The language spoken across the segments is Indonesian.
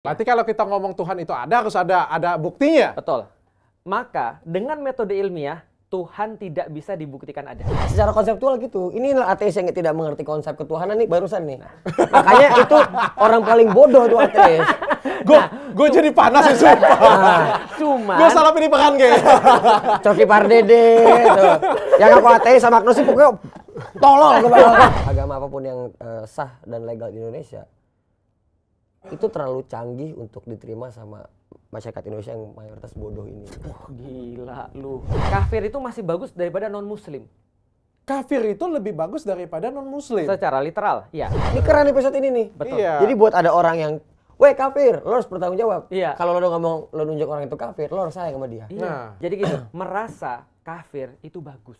Iya. Berarti kalau kita ngomong Tuhan itu ada harus ada ada buktinya. Betul. Maka dengan metode ilmiah Tuhan tidak bisa dibuktikan ada. Ah, secara konseptual gitu. ini ateis yang tidak mengerti konsep ketuhanan nih barusan nih. Nah. Makanya itu orang paling bodoh tuh ateis. Gue nah, gue jadi panas ya sumpah. cuma gue salah pilih pekan kayak. Coki Pardede tuh. Yang aku ateis sama Agnosi pokoknya tolol. Agama apapun yang uh, sah dan legal di Indonesia itu terlalu canggih untuk diterima sama masyarakat Indonesia yang mayoritas bodoh ini. Oh, gila lu. Kafir itu masih bagus daripada non muslim. Kafir itu lebih bagus daripada non muslim. Secara literal, iya. Ini keren episode ini nih. Betul. Iya. Jadi buat ada orang yang Weh kafir, lo harus bertanggung jawab. Iya. Kalau lo ngomong lo nunjuk orang itu kafir, lo harus sayang sama dia. Iya. Nah. Jadi gitu, merasa kafir itu bagus.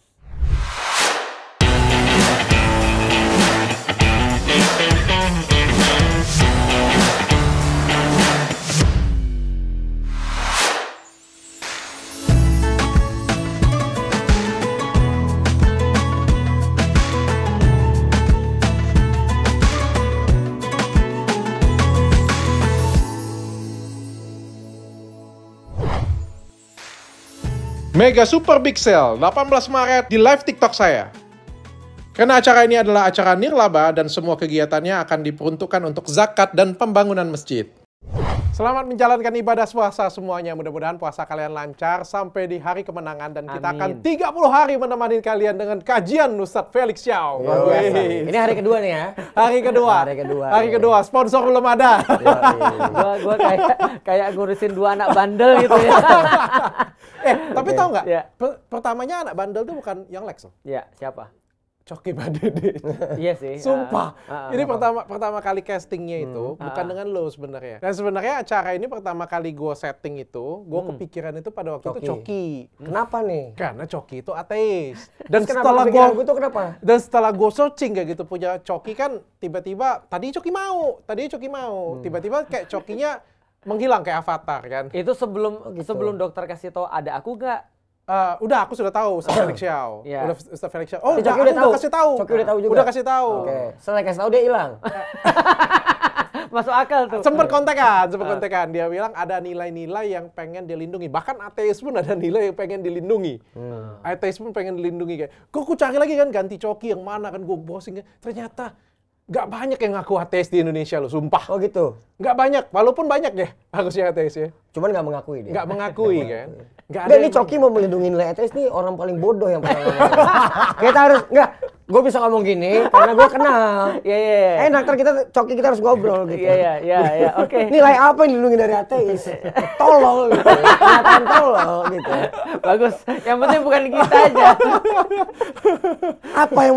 Mega Super Big Sale 18 Maret di live TikTok saya. Karena acara ini adalah acara nirlaba dan semua kegiatannya akan diperuntukkan untuk zakat dan pembangunan masjid. Selamat menjalankan ibadah puasa semuanya. Mudah-mudahan puasa kalian lancar sampai di hari kemenangan dan kita akan akan 30 hari menemani kalian dengan kajian Nusat Felix Xiao. Ini hari kedua nih ya. Hari kedua. hari kedua. Hari kedua. Sponsor belum ada. Gue kayak kayak ngurusin dua anak bandel gitu ya. eh, tapi okay. tau nggak? Yeah. Ya. pertamanya anak bandel tuh bukan yang Lex. Iya, yeah, siapa? Coki Badede. iya sih. Sumpah. Uh, uh, uh, ini pertama pertama kali castingnya hmm. itu hmm, bukan dengan lo sebenarnya. Dan sebenarnya acara ini pertama kali gue setting itu, gue hmm. kepikiran itu pada waktu Coki. itu Coki. Hmm. Kenapa nih? Karena Coki itu ateis. Dan setelah gue itu kenapa? Dan setelah gue searching kayak gitu punya Coki kan tiba-tiba tadi Coki mau, tadi Coki mau, hmm. tiba-tiba hmm. kayak Cokinya menghilang kayak avatar kan. Itu sebelum oh gitu. sebelum dokter kasih tahu ada aku gak Uh, udah aku sudah tahu Ustaz Felix Xiao. Yeah. Udah Ustaz Felix Xiao. Oh, Coki udah, udah tahu. kasih tahu. Coki udah tahu juga. Udah kasih tahu. Oke. Okay. Setelah kasih tahu dia hilang. Masuk akal tuh. Sempat kontekan, sempat ah. kontekan. Dia bilang ada nilai-nilai yang pengen dilindungi. Bahkan ateis pun ada nilai yang pengen dilindungi. Hmm. Ateis pun pengen dilindungi kayak. Kok ku cari lagi kan ganti coki yang mana kan gua bosing. Kan? Ternyata Gak banyak yang ngaku ateis di Indonesia loh, sumpah. Oh gitu. Gak banyak, walaupun banyak ya harusnya ateis ya. Cuman gak mengakui dia. Gak mengakui kan. gak ada. Ini Coki mau melindungi nilai ateis nih orang paling bodoh yang pernah Kita harus gak, gue bisa ngomong gini karena gue kenal. Iya iya. iya. Enak ntar kita coki kita harus ngobrol gitu. Iya iya iya, iya. oke. Nilai apa yang dilindungi dari ateis? Tolong, gitu. Kenyataan tolol gitu. Bagus. Yang penting bukan kita aja. apa yang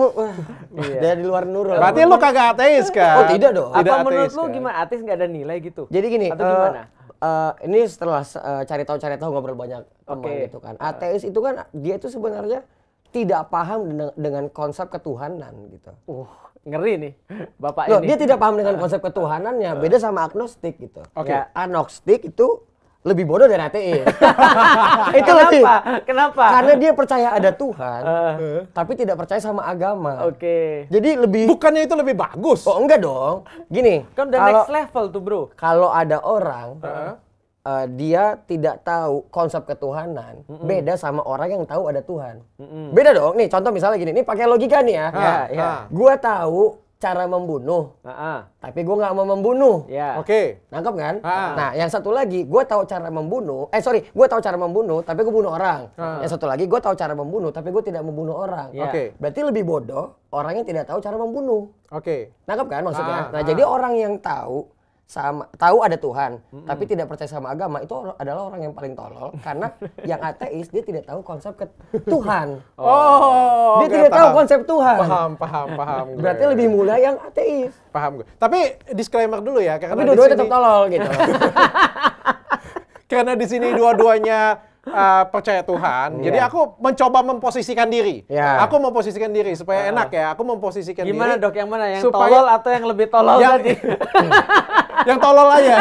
iya. dari luar nurul. Berarti lu kagak ateis kan? Oh tidak dong. apa menurut lu gimana ateis nggak ada nilai gitu? Jadi gini. Atau gimana? Uh, ini setelah uh, cari tahu cari tahu ngobrol banyak teman okay. gitu kan. Ateis itu kan dia itu sebenarnya tidak paham dengan konsep ketuhanan gitu. Uh, ngeri nih Bapak Loh, ini. dia tidak paham dengan konsep ketuhanannya, beda sama agnostik gitu. Oke. Okay. Ya, agnostik itu lebih bodoh dari ateis. itu Kenapa? lebih. Kenapa? Karena dia percaya ada Tuhan, uh. tapi tidak percaya sama agama. Oke. Okay. Jadi lebih Bukannya itu lebih bagus? Oh, enggak dong. Gini, kan udah kalo, next level tuh, Bro. Kalau ada orang uh uh, dia tidak tahu konsep ketuhanan mm -mm. beda sama orang yang tahu ada Tuhan. Mm -mm. Beda dong. Nih contoh misalnya gini, ini pakai logika nih ya. Ha, ah, ya, ya. Ha. Ah. Gua tahu cara membunuh, ha, ah, ha. tapi gue nggak mau membunuh. Ya. Oke. Okay. Nangkep kan? Ha, ha. Nah, yang satu lagi, gue tahu cara membunuh. Eh sorry, gue tahu cara membunuh, tapi gue bunuh orang. Ha. Yang satu lagi, gue tahu cara membunuh, tapi gue tidak membunuh orang. Ya. Oke. Okay. Berarti lebih bodoh orang yang tidak tahu cara membunuh. Oke. Okay. Nangkep kan maksudnya? Ha, ha. Nah, jadi orang yang tahu sama tahu ada Tuhan mm-hmm. tapi tidak percaya sama agama itu adalah orang yang paling tolol karena yang ateis dia tidak tahu konsep ke Tuhan oh dia tidak tahu konsep Tuhan paham paham paham gue. berarti lebih mulia yang ateis paham gue tapi disclaimer dulu ya karena tapi dua-duanya tetap tolol gitu karena di sini dua-duanya uh, percaya Tuhan. Yeah. Jadi aku mencoba memposisikan diri. Yeah. Aku memposisikan diri supaya uh. enak ya. Aku memposisikan Gimana diri. Gimana dok yang mana yang supaya... tolol atau yang lebih tolol yang yang tolol aja.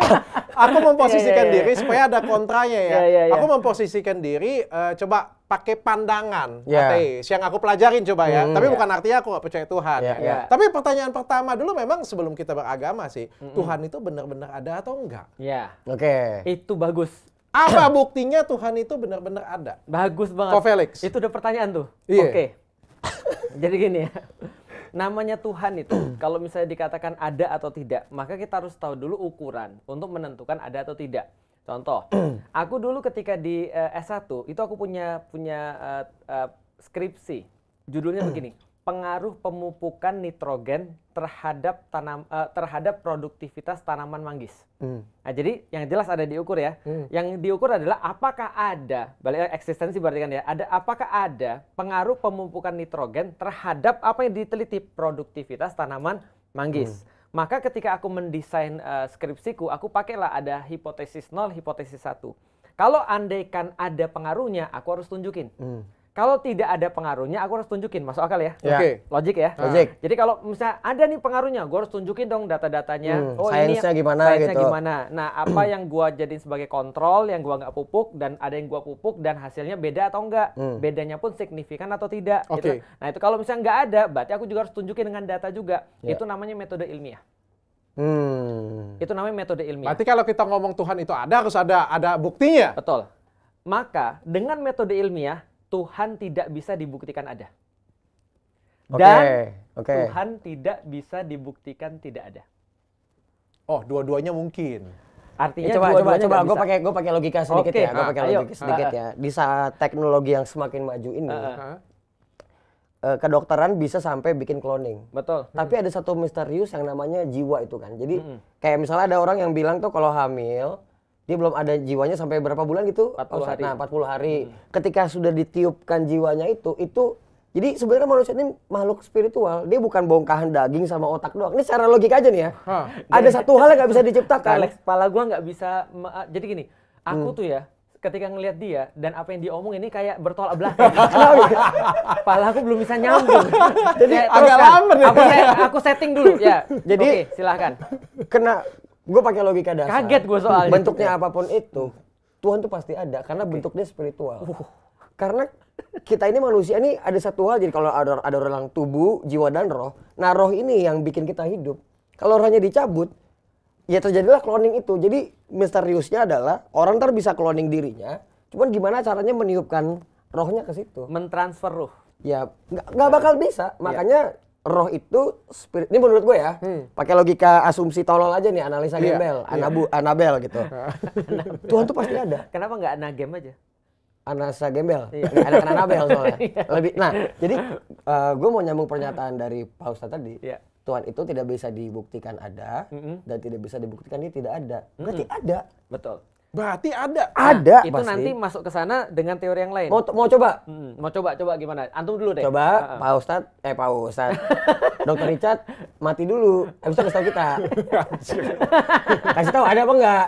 aku memposisikan iya, iya, diri iya. supaya ada kontranya ya. Aku memposisikan diri uh, coba pakai pandangan yeah. ateis yang aku pelajarin coba ya. Mm, Tapi yeah. bukan artinya aku gak percaya Tuhan. Yeah, yeah. Tapi pertanyaan pertama dulu memang sebelum kita beragama sih, mm -hmm. Tuhan itu benar-benar ada atau enggak? Iya. Yeah. Oke. Okay. Itu bagus. Apa buktinya Tuhan itu benar-benar ada? Bagus banget. Ko Felix. Itu udah pertanyaan tuh. Yeah. Oke. Okay. Jadi gini ya namanya Tuhan itu hmm. kalau misalnya dikatakan ada atau tidak, maka kita harus tahu dulu ukuran untuk menentukan ada atau tidak. Contoh, hmm. aku dulu ketika di uh, eh, S1 itu aku punya punya uh, uh, skripsi. Judulnya hmm. begini, pengaruh pemupukan nitrogen terhadap tanam uh, terhadap produktivitas tanaman manggis. Hmm. Nah, jadi yang jelas ada diukur ya. Hmm. Yang diukur adalah apakah ada balik eksistensi berarti kan ya, ada apakah ada pengaruh pemupukan nitrogen terhadap apa yang diteliti produktivitas tanaman manggis. Hmm. Maka ketika aku mendesain uh, skripsiku, aku pakailah ada hipotesis nol, hipotesis satu. Kalau andaikan ada pengaruhnya, aku harus tunjukin. Hmm kalau tidak ada pengaruhnya aku harus tunjukin masuk akal ya, ya. oke okay. logik ya logik jadi kalau misalnya ada nih pengaruhnya gue harus tunjukin dong data-datanya hmm, oh sainsnya ini, gimana sainsnya gitu. gimana nah apa yang gue jadiin sebagai kontrol yang gue nggak pupuk dan ada yang gue pupuk dan hasilnya beda atau enggak hmm. bedanya pun signifikan atau tidak okay. gitu. nah itu kalau misalnya nggak ada berarti aku juga harus tunjukin dengan data juga yeah. itu namanya metode ilmiah Hmm. Itu namanya metode ilmiah. Berarti kalau kita ngomong Tuhan itu ada harus ada ada buktinya. Betul. Maka dengan metode ilmiah Tuhan tidak bisa dibuktikan ada. Dan okay. Okay. Tuhan tidak bisa dibuktikan tidak ada. Oh, dua-duanya mungkin. Artinya ya, coba dua coba coba gue pakai gue pakai logika sedikit okay. ya, gue ah, pakai logika sedikit ya. Di saat teknologi yang semakin maju ini, uh, uh, kedokteran bisa sampai bikin cloning. Betul. Tapi ada satu misterius yang namanya jiwa itu kan. Jadi hmm. kayak misalnya ada orang yang bilang tuh kalau hamil dia belum ada jiwanya sampai berapa bulan gitu? 40 hari. Nah, 40 hari. Hmm. Ketika sudah ditiupkan jiwanya itu, itu jadi sebenarnya manusia ini makhluk spiritual. Dia bukan bongkahan daging sama otak doang. Ini secara logik aja nih ya. Huh. Ada satu hal yang nggak bisa diciptakan. Alex, kepala gua nggak bisa ah, jadi gini, aku hmm. tuh ya ketika ngelihat dia dan apa yang dia ini kayak bertolak belakang. Kepala aku belum bisa nyambung. Jadi ya, agak lama Aku, aku setting dulu ya. Jadi okay, silahkan. Kena Gue pakai logika dasar. Kaget gue soalnya. Bentuknya iya. apapun itu, Tuhan tuh pasti ada karena okay. bentuknya spiritual. Uh. Karena kita ini manusia ini ada satu hal jadi kalau ada ada orang tubuh, jiwa dan roh. Nah, roh ini yang bikin kita hidup. Kalau rohnya dicabut, ya terjadilah cloning itu. Jadi misteriusnya adalah orang ntar bisa cloning dirinya, cuman gimana caranya meniupkan rohnya ke situ? Mentransfer roh Ya, nggak bakal bisa. Ya. Makanya roh itu spirit ini menurut gue ya hmm. pakai logika asumsi tolol aja nih analisa yeah. gembel yeah. anabu iya. anabel gitu Tuhan tuh pasti ada kenapa nggak anagem aja Anasa Gembel, iya. anak Anabel soalnya. Iya. Lebih, nah, jadi uh, gue mau nyambung pernyataan dari Pak Ustadz tadi. Yeah. Tuhan itu tidak bisa dibuktikan ada mm -hmm. dan tidak bisa dibuktikan dia tidak ada. Berarti mm -hmm. ada. Betul. Berarti ada. Nah, ada. itu pasti. nanti masuk ke sana dengan teori yang lain. Mau mau coba? Hmm, mau coba coba gimana? Antum dulu deh. Coba uh-uh. Pak Ustad, eh Pak Ustad. Dokter Richard mati dulu. Habis itu kasih tahu kita. kasih tahu ada apa enggak?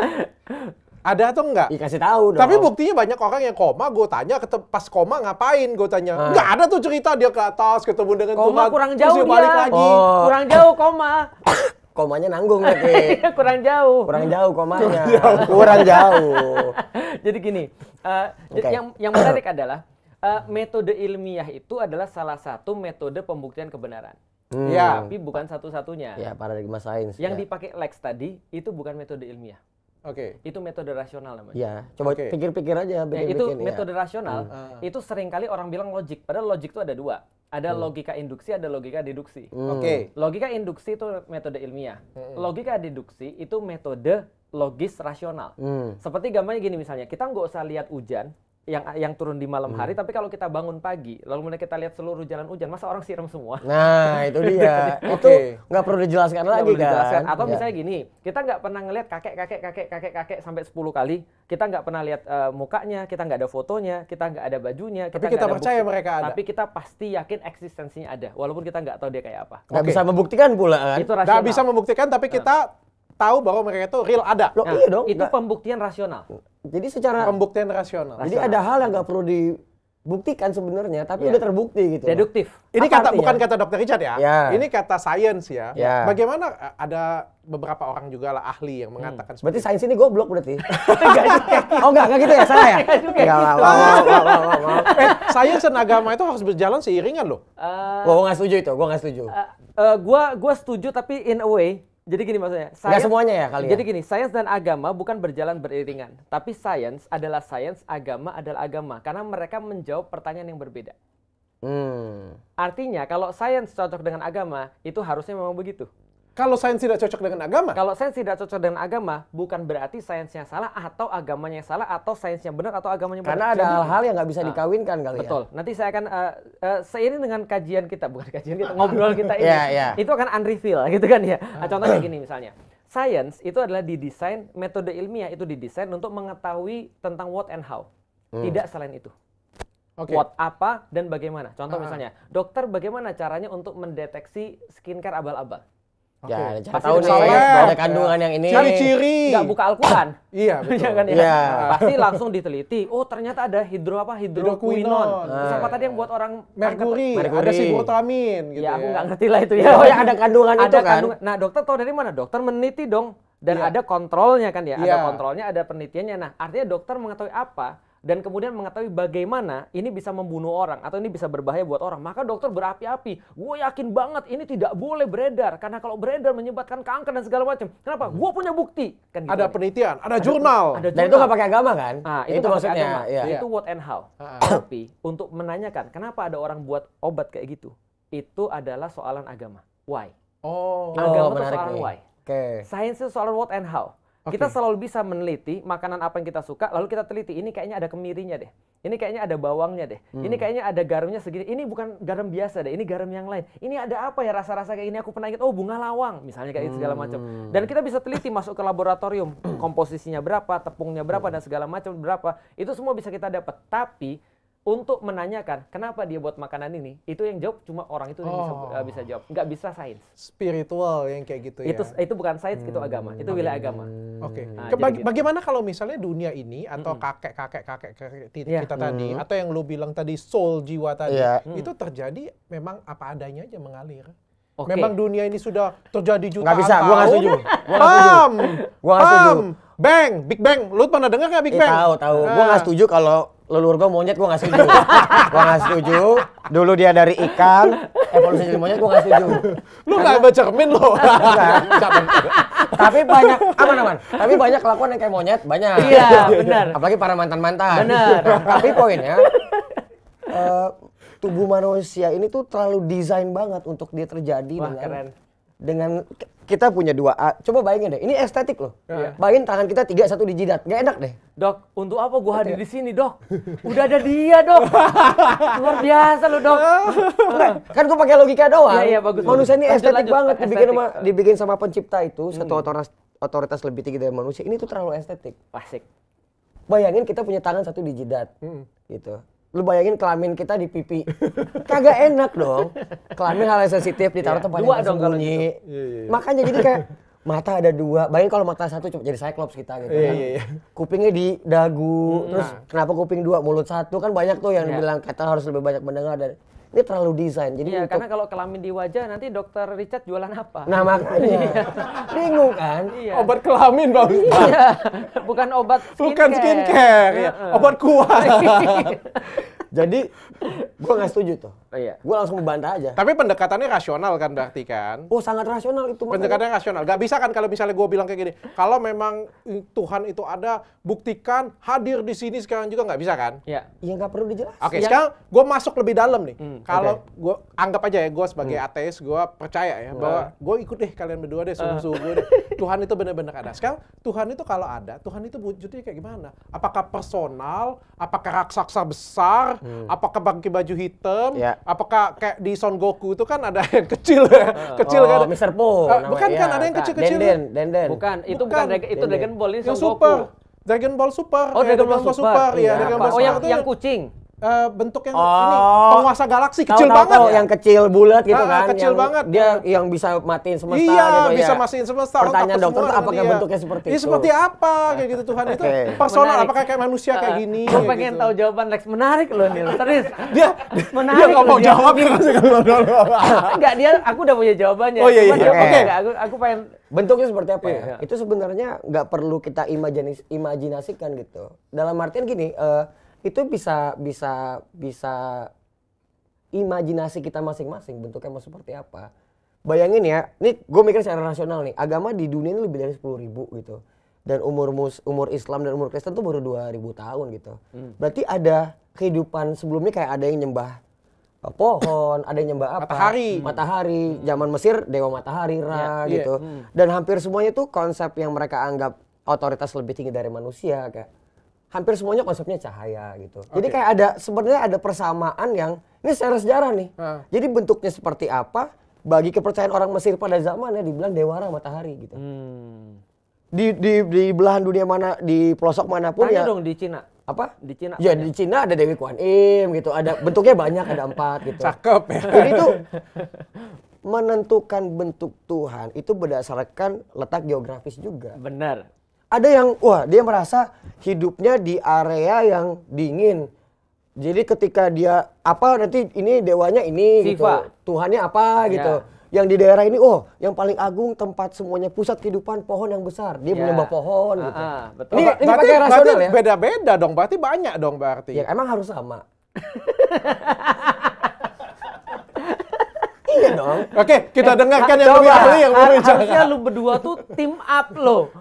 Ada atau enggak? Ya, kasih tahu dong. Tapi buktinya banyak orang yang koma, gue tanya pas koma ngapain gue tanya. Hmm. Enggak ada tuh cerita dia ke atas ketemu dengan koma Tuhan. kurang jauh dia. balik lagi. Oh. Kurang jauh koma. komanya nanggung nanti. Iya, kurang jauh. Kurang jauh komanya. kurang jauh. Jadi gini, uh, eh, okay. yang yang menarik adalah uh, metode ilmiah itu adalah salah satu metode pembuktian kebenaran. Hmm. Ya, tapi bukan satu-satunya. Ya, paradigma sains. Yang ya. dipakai Lex tadi itu bukan metode ilmiah. Oke. Okay. Itu metode rasional namanya. Ya, iya, coba okay. pikir-pikir aja. Bikin -bikin, ya, itu ya. metode rasional. Hmm. Ah. Itu seringkali orang bilang logik, padahal logik itu ada dua. Ada hmm. logika induksi, ada logika deduksi. Hmm. Oke. Okay. Logika induksi itu metode ilmiah. Hmm. Logika deduksi itu metode logis rasional. Hmm. Seperti gambarnya gini misalnya, kita nggak usah lihat hujan, yang yang turun di malam hmm. hari tapi kalau kita bangun pagi lalu kemudian kita lihat seluruh jalan hujan masa orang siram semua nah itu dia itu nggak perlu dijelaskan gak lagi perlu kan dijelaskan. atau ya. misalnya gini kita nggak pernah ngelihat kakek kakek kakek kakek kakek sampai 10 kali kita nggak pernah lihat uh, mukanya kita nggak ada fotonya kita nggak ada bajunya kita tapi kita ada percaya bukti, mereka ada tapi kita pasti yakin eksistensinya ada walaupun kita nggak tahu dia kayak apa nggak okay. bisa membuktikan pula kan itu nggak bisa membuktikan tapi nah. kita tahu bahwa mereka itu real ada. Loh, nah, iya dong. Itu gak. pembuktian rasional. Jadi secara pembuktian rasional. rasional. Jadi ada hal yang nggak perlu dibuktikan sebenarnya, tapi ya. udah terbukti gitu. Deduktif. Ini Apa kata artinya? bukan kata dokter Richard ya. ya. Ini kata sains ya. ya. Bagaimana eh, ada beberapa orang juga lah ahli yang hmm. mengatakan hmm. Berarti sains ini goblok berarti. oh enggak, enggak gitu ya, salah ya? Enggak gitu. Eh, sains dan agama itu harus berjalan seiringan loh. Uh, gua enggak setuju itu, gua enggak setuju. Uh, uh, gua gua setuju tapi in a way jadi gini maksudnya. Science, Nggak semuanya ya kalian. Ya? Jadi gini, sains dan agama bukan berjalan beriringan, tapi sains adalah sains, agama adalah agama, karena mereka menjawab pertanyaan yang berbeda. Hmm. Artinya kalau sains cocok dengan agama, itu harusnya memang begitu. Kalau sains tidak cocok dengan agama? Kalau sains tidak cocok dengan agama, bukan berarti sainsnya salah atau agamanya salah atau sainsnya benar atau agamanya benar. Karena ada hal-hal yang nggak bisa nah, dikawinkan kali betul. ya. Betul. Nanti saya akan uh, uh, seiring dengan kajian kita, bukan kajian kita, ngobrol kita ini, yeah, yeah. itu akan unreveal gitu kan ya. Nah, ah. contohnya gini misalnya. sains itu adalah didesain, metode ilmiah itu didesain untuk mengetahui tentang what and how. Hmm. Tidak selain itu okay. what apa dan bagaimana. Contoh uh ah. -huh. misalnya, dokter bagaimana caranya untuk mendeteksi skincare abal-abal? Okay. Ya, jangan tahu nih ada kandungan ya. yang ini. Ciri-ciri. Enggak buka Al-Quran. iya, betul. Jangan iya ya. Yeah. Pasti langsung diteliti. Oh, ternyata ada hidro apa? Hidroquinone. Nah. Siapa tadi yang buat orang merkuri, ada sibutamin gitu ya. aku enggak ya. ngerti lah itu ya. Oh, yang ada kandungan itu kan. Nah, dokter tahu dari mana? Dokter meneliti dong. Dan yeah. ada kontrolnya kan ya. Yeah. Ada iya. kontrolnya, ada penelitiannya. Nah, artinya dokter mengetahui apa? dan kemudian mengetahui bagaimana ini bisa membunuh orang atau ini bisa berbahaya buat orang, maka dokter berapi-api. Gue yakin banget ini tidak boleh beredar karena kalau beredar menyebabkan kanker dan segala macam. Kenapa? Hmm. Gue punya bukti. Kan gitu. Ada kan? penelitian, ada, ada jurnal. Ada, nah, jurnal. Dan itu nggak pakai agama kan? Nah, itu, itu maksudnya. Ya. Itu what and how. Ah. Tapi untuk menanyakan kenapa ada orang buat obat kayak gitu, itu adalah soalan agama. Why? Oh, agama oh, itu soalan nih. why. Okay. Sains itu soalan what and how. Okay. Kita selalu bisa meneliti makanan apa yang kita suka, lalu kita teliti ini kayaknya ada kemirinya deh. Ini kayaknya ada bawangnya deh. Hmm. Ini kayaknya ada garamnya segini. Ini bukan garam biasa deh, ini garam yang lain. Ini ada apa ya rasa-rasa kayak ini aku pernah ingat, oh bunga lawang misalnya kayak gitu, hmm. segala macam. Dan kita bisa teliti masuk ke laboratorium, komposisinya berapa, tepungnya berapa hmm. dan segala macam berapa. Itu semua bisa kita dapat. Tapi untuk menanyakan kenapa dia buat makanan ini itu yang jawab cuma orang itu oh. yang bisa oh. Eh, bisa jawab nggak bisa sains spiritual yang kayak gitu ya itu bukan sains hmm. itu agama itu wilayah agama hmm. oke okay. nah, Baga gitu. bagaimana kalau misalnya dunia ini atau kakek kakek kakek, kakek yeah. kita tadi mm. atau yang lo bilang tadi soul jiwa tadi yeah. itu terjadi memang apa adanya aja mengalir Okay. Memang dunia ini sudah terjadi jutaan Gak bisa, gue gak setuju. Pam! gue setuju. setuju. Bang, Big Bang. Lu pernah dengar gak Big eh, Bang? Eh, tahu, tahu. Nah. Gue nggak setuju kalau leluhur gue monyet gue gak setuju. Gue gak setuju. Dulu dia dari ikan, evolusi jadi monyet gue nggak setuju. Lu gak baca cermin lo. Tapi banyak aman aman. Tapi banyak kelakuan yang kayak monyet banyak. Iya, benar. Apalagi para mantan-mantan. Benar. Tapi poinnya uh, tubuh manusia ini tuh terlalu desain banget untuk dia terjadi Wah, dengan keren. dengan kita punya dua A. Coba bayangin deh, ini estetik loh. Yeah. Iya. Bayangin tangan kita tiga satu di jidat, nggak enak deh. Dok, untuk apa gua hadir iya. di sini, Dok? Udah ada dia, Dok. Luar biasa loh, Dok. kan gua pakai logika doang. yeah, iya, bagus. Manusia ini estetik lanjut. banget estetik. dibikin sama dibikin sama pencipta itu hmm. satu otoritas otoritas lebih tinggi dari manusia. Ini tuh terlalu estetik. Pasik. Bayangin kita punya tangan satu di jidat. Hmm. Gitu lu bayangin kelamin kita di pipi kagak enak dong kelamin hal yang sensitif ditaruh iya, tempat dua yang dong kalau gitu. iya, iya, makanya jadi kayak mata ada dua bayangin kalau mata satu cuma jadi cyclops kita gitu kan kupingnya di dagu hmm. terus nah. kenapa kuping dua mulut satu kan banyak tuh yang bilang kata harus lebih banyak mendengar dan ini terlalu desain. Jadi ya karena kalau kelamin di wajah nanti dokter Richard jualan apa? Nah makanya iya. bingung kan? Iya. Obat kelamin pak Iya, bukan obat skincare. Bukan skincare, ya. obat kuat. Jadi gue nggak setuju tuh iya. Gue langsung membantah aja. Tapi pendekatannya rasional kan berarti kan? Oh sangat rasional itu. Makanya. Pendekatannya rasional. Gak bisa kan kalau misalnya gue bilang kayak gini. Kalau memang Tuhan itu ada, buktikan hadir di sini sekarang juga gak bisa kan? Iya. Iya gak perlu dijelaskan. Oke okay, sekarang gue masuk lebih dalam nih. Hmm, kalau okay. gue anggap aja ya gue sebagai hmm. ateis gue percaya ya bahwa gue ikut deh kalian berdua deh ah. sungguh-sungguh deh. Tuhan itu benar-benar ada. Sekarang Tuhan itu kalau ada, Tuhan itu wujudnya kayak gimana? Apakah personal? Apakah raksasa besar? Hmm. Apakah bangki baju hitam? Ya apakah kayak di Son Goku itu kan ada yang kecil ya. Oh, kecil oh, kan. Mr. Po. Uh, eh, bukan ya, kan ada yang kecil-kecil. Denden, Denden. Bukan, itu bukan, bukan itu Dragon Ball ini Son Goku. Super. Dragon Ball Super. Oh, eh, Dragon, Ball Super. Super. ya. Dragon Ball oh, Super. Oh, yang, yang kucing uh, bentuk yang oh. ini penguasa galaksi kecil tau, banget tau, ya. yang kecil bulat gitu ah, ah, kan kecil yang banget dia yang bisa matiin semesta iya gitu, ya. bisa ya. matiin semesta pertanyaan dokter semua, apakah iya. bentuknya seperti iya, itu seperti apa kayak gitu Tuhan itu personal menarik. apakah kayak manusia kayak ah, gini ah. gue pengen gitu. tahu jawaban Lex menarik loh Nil serius dia menarik dia nggak mau jawab enggak dia aku udah punya jawabannya oh iya iya, iya. oke aku aku pengen bentuknya seperti apa ya itu sebenarnya nggak perlu kita imajinasikan gitu dalam artian gini eh, itu bisa bisa bisa imajinasi kita masing-masing bentuknya mau seperti apa bayangin ya ini gue mikir secara rasional nih agama di dunia ini lebih dari sepuluh ribu gitu dan umur mus umur Islam dan umur Kristen tuh baru dua ribu tahun gitu hmm. berarti ada kehidupan sebelumnya kayak ada yang nyembah eh, pohon, ada yang nyembah apa? Matahari. Hmm. Matahari, hmm. zaman Mesir dewa matahari Ra yeah, iya. gitu. Yeah. Hmm. Dan hampir semuanya tuh konsep yang mereka anggap otoritas lebih tinggi dari manusia kayak hampir semuanya konsepnya cahaya gitu. Okay. Jadi kayak ada sebenarnya ada persamaan yang ini secara sejarah nih. Ah. Jadi bentuknya seperti apa? Bagi kepercayaan orang Mesir pada zamannya dibilang dewara matahari gitu. Hmm. Di, di di belahan dunia mana di pelosok manapun Tanya ya. dong di Cina. Apa? Di Cina. Ya banyak. di Cina ada Dewi Kuan Im gitu, ada bentuknya banyak ada empat gitu. Cakep ya. Jadi itu menentukan bentuk Tuhan itu berdasarkan letak geografis juga. Benar ada yang wah dia merasa hidupnya di area yang dingin. Jadi ketika dia apa nanti ini dewanya ini gitu. Siva. gitu. Tuhannya apa gitu. ya. gitu. Yang di daerah ini oh yang paling agung tempat semuanya pusat kehidupan pohon yang besar. Dia ya. menyembah pohon uh -huh. gitu. Ah, ah, betul. Ini, berarti, pakai rasional ya. Beda-beda dong berarti banyak dong berarti. Ya emang harus sama. Iya, iya dong. Oke, okay, kita eh, dengarkan yang lebih ahli yang jago. Harusnya lu berdua tuh tim up lo.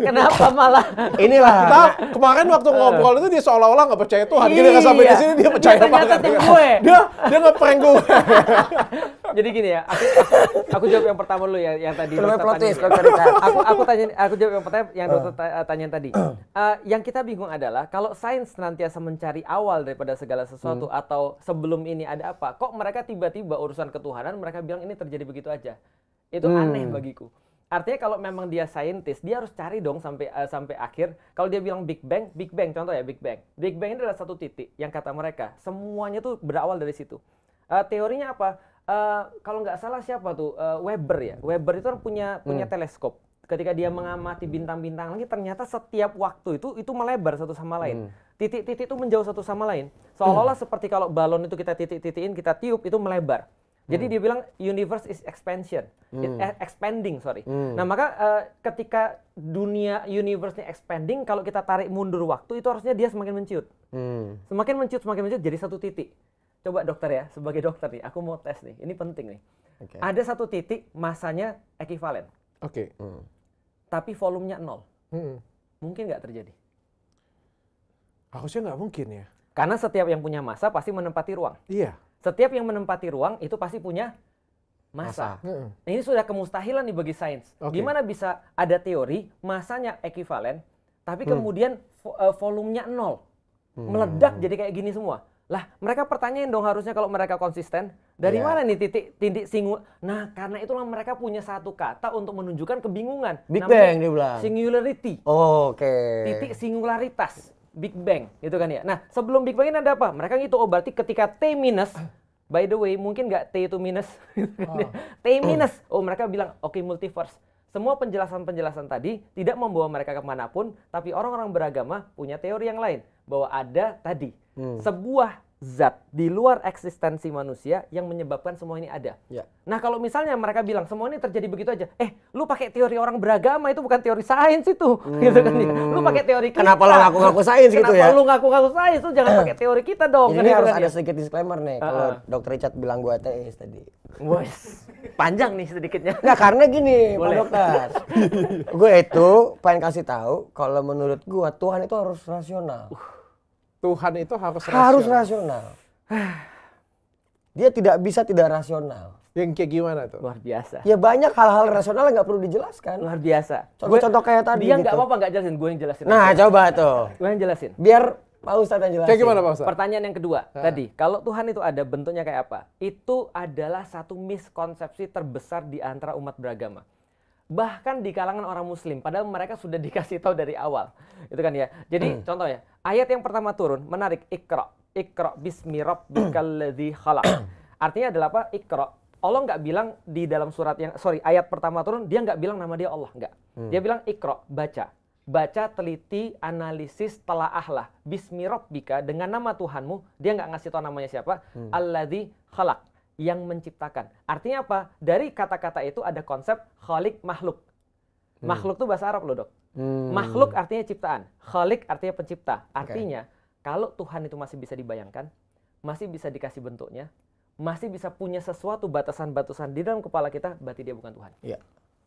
Kenapa malah? Inilah. Kita kemarin waktu ngobrol itu dia seolah-olah nggak percaya Tuhan. Iya. nggak sampai di iya. sini dia percaya dia banget. Tim gue. Dia dia ngeprank gue. Jadi gini ya, aku, aku, jawab yang pertama dulu ya, yang tadi. Terlalu plotis, aku, aku tanya, aku jawab yang pertama, yang dokter ah. tanya tadi. Uh, yang kita bingung adalah kalau sains senantiasa mencari awal daripada segala sesuatu hmm. atau sebelum ini ada apa, kok mereka tiba-tiba urusan ketua ketuhanan mereka bilang ini terjadi begitu aja itu hmm. aneh bagiku artinya kalau memang dia saintis dia harus cari dong sampai uh, sampai akhir kalau dia bilang big bang big bang contoh ya big bang big bang ini adalah satu titik yang kata mereka semuanya tuh berawal dari situ uh, teorinya apa uh, kalau nggak salah siapa tuh uh, Weber ya Weber itu kan punya hmm. punya teleskop ketika dia mengamati bintang-bintang lagi ternyata setiap waktu itu itu melebar satu sama lain hmm. titik-titik hmm. itu menjauh satu sama lain seolah-olah hmm. seperti kalau balon itu kita titik-titikin kita tiup itu melebar jadi hmm. dia bilang universe is expansion, hmm. It, e, expanding sorry. Hmm. Nah maka uh, ketika dunia universe ini expanding, kalau kita tarik mundur waktu itu harusnya dia semakin menciut, hmm. semakin menciut, semakin menciut jadi satu titik. Coba dokter ya, sebagai dokter nih, aku mau tes nih, ini penting nih. Okay. Ada satu titik masanya ekivalen. Oke. Okay. Hmm. Tapi volumenya nol. Hmm. Mungkin nggak terjadi. Harusnya nggak mungkin ya. Karena setiap yang punya masa pasti menempati ruang. Iya. Setiap yang menempati ruang itu pasti punya masa. masa. Nah, ini sudah kemustahilan nih bagi sains. Okay. Gimana bisa ada teori masanya ekuivalen tapi hmm. kemudian vo- eh, volumenya nol. Hmm. Meledak jadi kayak gini semua. Lah, mereka pertanyaan dong harusnya kalau mereka konsisten, dari yeah. mana nih titik titik singu? Nah, karena itulah mereka punya satu kata untuk menunjukkan kebingungan. Big Namanya Bang bilang. Singularity. Oh, Oke. Okay. Titik singularitas. Big Bang, gitu kan ya. Nah, sebelum Big Bang ini ada apa? Mereka gitu, oh berarti ketika T minus, by the way, mungkin nggak T itu minus, gitu kan ya. T minus, oh mereka bilang, oke okay, multiverse. Semua penjelasan-penjelasan tadi tidak membawa mereka kemanapun, tapi orang-orang beragama punya teori yang lain. Bahwa ada tadi, hmm. sebuah zat di luar eksistensi manusia yang menyebabkan semua ini ada. Ya. Nah kalau misalnya mereka bilang semua ini terjadi begitu aja, eh lu pakai teori orang beragama itu bukan teori sains itu, hmm. gitu kan? Ya. Lu hmm. pakai teori kita. Kenapa lu ngaku-ngaku sains gitu ya? Kenapa lu ngaku-ngaku sains? itu jangan pakai teori kita dong. Jadi ini kan ya, harus kan, ada ya. sedikit disclaimer nih. Kalau uh -huh. Dokter Richard bilang gua ateis tadi. Wes, panjang nih sedikitnya. Nah karena gini, Pak Dokter, gue itu pengen kasih tahu kalau menurut gue Tuhan itu harus rasional. Uh Tuhan itu harus harus rasional. Dia tidak bisa tidak rasional. Yang kayak gimana tuh? Luar biasa. Ya banyak hal-hal rasional yang nggak perlu dijelaskan. Luar biasa. Contoh-contoh kayak tadi. Dia nggak gitu. apa-apa nggak jelasin, gue yang jelasin. Nah aja. coba tuh. Gue yang jelasin. Biar Pak Ustadz yang jelasin. Kayak gimana Pak Ustadz? Pertanyaan yang kedua ha. Ah. tadi, kalau Tuhan itu ada bentuknya kayak apa? Itu adalah satu miskonsepsi terbesar di antara umat beragama bahkan di kalangan orang muslim padahal mereka sudah dikasih tahu dari awal itu kan ya jadi hmm. contohnya ayat yang pertama turun menarik ikra ikra bismi rabbikal khalaq artinya adalah apa ikra Allah nggak bilang di dalam surat yang sorry ayat pertama turun dia nggak bilang nama dia Allah nggak hmm. dia bilang ikra baca baca teliti analisis telah ahlah bismi rabbika dengan nama Tuhanmu dia nggak ngasih tahu namanya siapa hmm. alladzi khalaq yang menciptakan. Artinya apa? Dari kata-kata itu ada konsep khalik makhluk. Hmm. Makhluk itu bahasa Arab loh dok. Hmm. Makhluk artinya ciptaan. Khalik artinya pencipta. Artinya okay. kalau Tuhan itu masih bisa dibayangkan, masih bisa dikasih bentuknya, masih bisa punya sesuatu batasan-batasan di dalam kepala kita, berarti dia bukan Tuhan. Iya.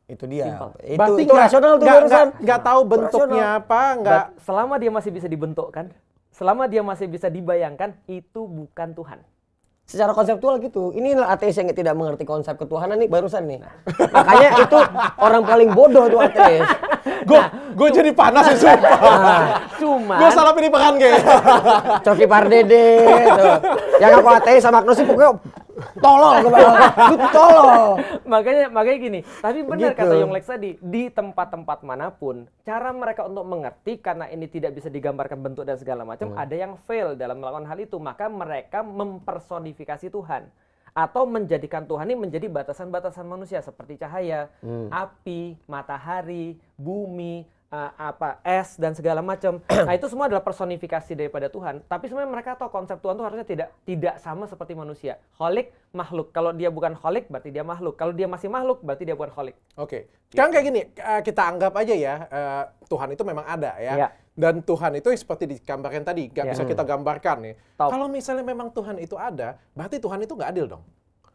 Itu dia. Simpel. Itu, berarti itu rasional tuh gak, urusan. Nggak tahu bentuknya rasional. apa, nggak. Selama dia masih bisa dibentukkan, selama dia masih bisa dibayangkan, itu bukan Tuhan secara konseptual gitu. ini ateis yang tidak mengerti konsep ketuhanan nih barusan nih. Makanya itu orang paling bodoh tuh ateis. Gue nah, gue jadi panas ya sumpah. Ah, cuma. Gue salah pilih peran kayaknya. Coki Pardede. Tuh. Gitu. Yang aku ateis sama aku sih pokoknya tolong, tolong. tolol makanya makanya gini tapi benar gitu. kata Yonglex tadi di tempat-tempat manapun cara mereka untuk mengerti karena ini tidak bisa digambarkan bentuk dan segala macam hmm. ada yang fail dalam melakukan hal itu maka mereka mempersonifikasi Tuhan atau menjadikan Tuhan ini menjadi batasan-batasan manusia seperti cahaya, hmm. api, matahari, bumi, uh, apa es dan segala macam. nah itu semua adalah personifikasi daripada Tuhan. Tapi sebenarnya mereka tahu konsep Tuhan itu harusnya tidak tidak sama seperti manusia. Holik makhluk. Kalau dia bukan holik berarti dia makhluk. Kalau dia masih makhluk berarti dia bukan holik. Oke. Okay. Sekarang kayak gini eh, kita anggap aja ya uh, Tuhan itu memang ada ya. ya. Dan Tuhan itu seperti digambarkan tadi, nggak ya. bisa kita gambarkan nih. Ya. Kalau misalnya memang Tuhan itu ada, berarti Tuhan itu nggak adil dong.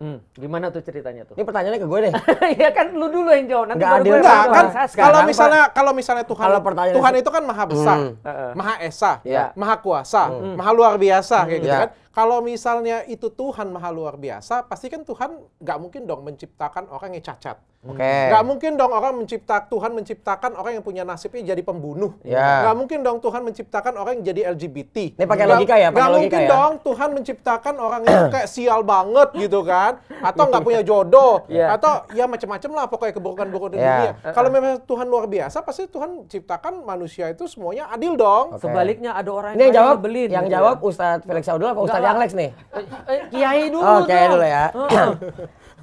Hmm, gimana tuh ceritanya tuh? Ini pertanyaannya ke gue deh. Iya kan lu dulu yang jawab. Nanti Gak adil. Enggak, kan kalau misalnya kalau misalnya Tuhan kalau Tuhan itu kan maha besar, hmm. maha esa, yeah. maha kuasa, hmm. hmm. maha luar biasa hmm. kayak gitu yeah. kan. Kalau misalnya itu Tuhan maha luar biasa, pasti kan Tuhan nggak mungkin dong menciptakan orang yang cacat. Oke. Okay. Hmm. Gak mungkin dong orang mencipta Tuhan menciptakan orang yang punya nasibnya jadi pembunuh. Yeah. Gak mungkin dong Tuhan menciptakan orang yang jadi LGBT. Ini pakai logika ya. Pakai gak logika mungkin ya? dong Tuhan menciptakan orang yang kayak sial banget gitu kan, atau nggak punya jodoh, yeah. atau ya macam-macam lah pokoknya keburukan-keburukan yeah. dunia. Kalau memang Tuhan luar biasa, pasti Tuhan ciptakan manusia itu semuanya adil dong. Okay. Sebaliknya ada orang yang yang jawab, beli yang gitu ya. jawab ya? Ustadz Felix Saudul atau Ustadz Yanglex nih? Eh, eh, Kiai dulu. oke okay, dulu ya.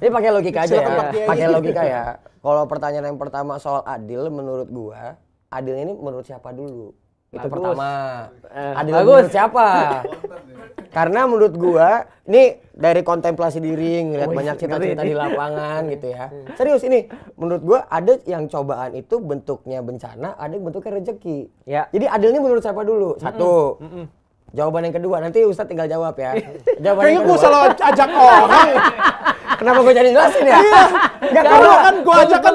Ini pakai logika aja ya. Pakai logika ya. Kalau pertanyaan yang pertama soal adil menurut gua, adil ini menurut siapa dulu? Itu Bagus. pertama. Eh, adil Bagus. menurut siapa? Karena menurut gua ini dari kontemplasi diri ngeliat banyak cerita-cerita di lapangan gitu ya. Hmm. Serius ini menurut gua ada yang cobaan itu bentuknya bencana, ada yang bentuknya rezeki. Ya. Jadi adil ini menurut siapa dulu? Satu. Mm -mm. Jawaban yang kedua, nanti Ustadz tinggal jawab ya. Jawaban Kayaknya gue selalu ajak orang. Kenapa gue jadi jelasin ya? Iya, gak kalau kan gue ajak kan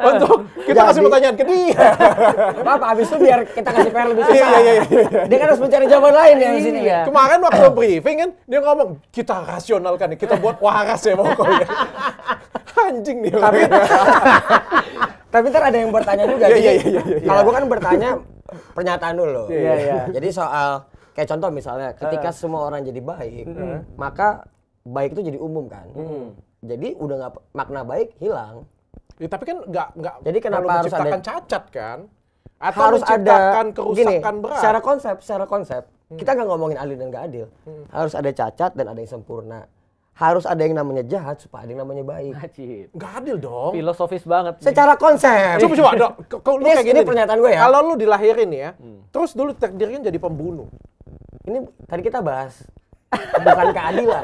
untuk kita kasih pertanyaan ke dia. Maaf, abis itu biar kita kasih PR lebih iya, susah. Iya, iya, iya, iya. Dia kan harus mencari jawaban lain ya di sini. Iya. ya. Kemarin waktu briefing kan, dia ngomong, kita rasionalkan, kita buat waras ya pokoknya. Anjing nih Tapi Tapi ntar ada yang bertanya juga. Iya, iya, iya. Kalau gue kan bertanya, pernyataan dulu. Iya, iya. Jadi soal kayak contoh misalnya ketika eh. semua orang jadi baik hmm. hmm. maka baik itu jadi umum kan hmm. jadi udah nggak makna baik hilang ya, tapi kan nggak nggak jadi kenapa harus ada cacat kan atau harus ada kerusakan gini, berat secara konsep secara konsep hmm. kita nggak ngomongin adil dan nggak adil hmm. harus ada cacat dan ada yang sempurna harus ada yang namanya jahat supaya ada yang namanya baik. Gak adil dong. Filosofis banget. Secara konsep. Coba coba dok. lu kayak gini. Ini pernyataan gue ya. Kalau lu dilahirin ya, hmm. terus dulu takdirnya jadi pembunuh ini tadi kita bahas bukan keadilan.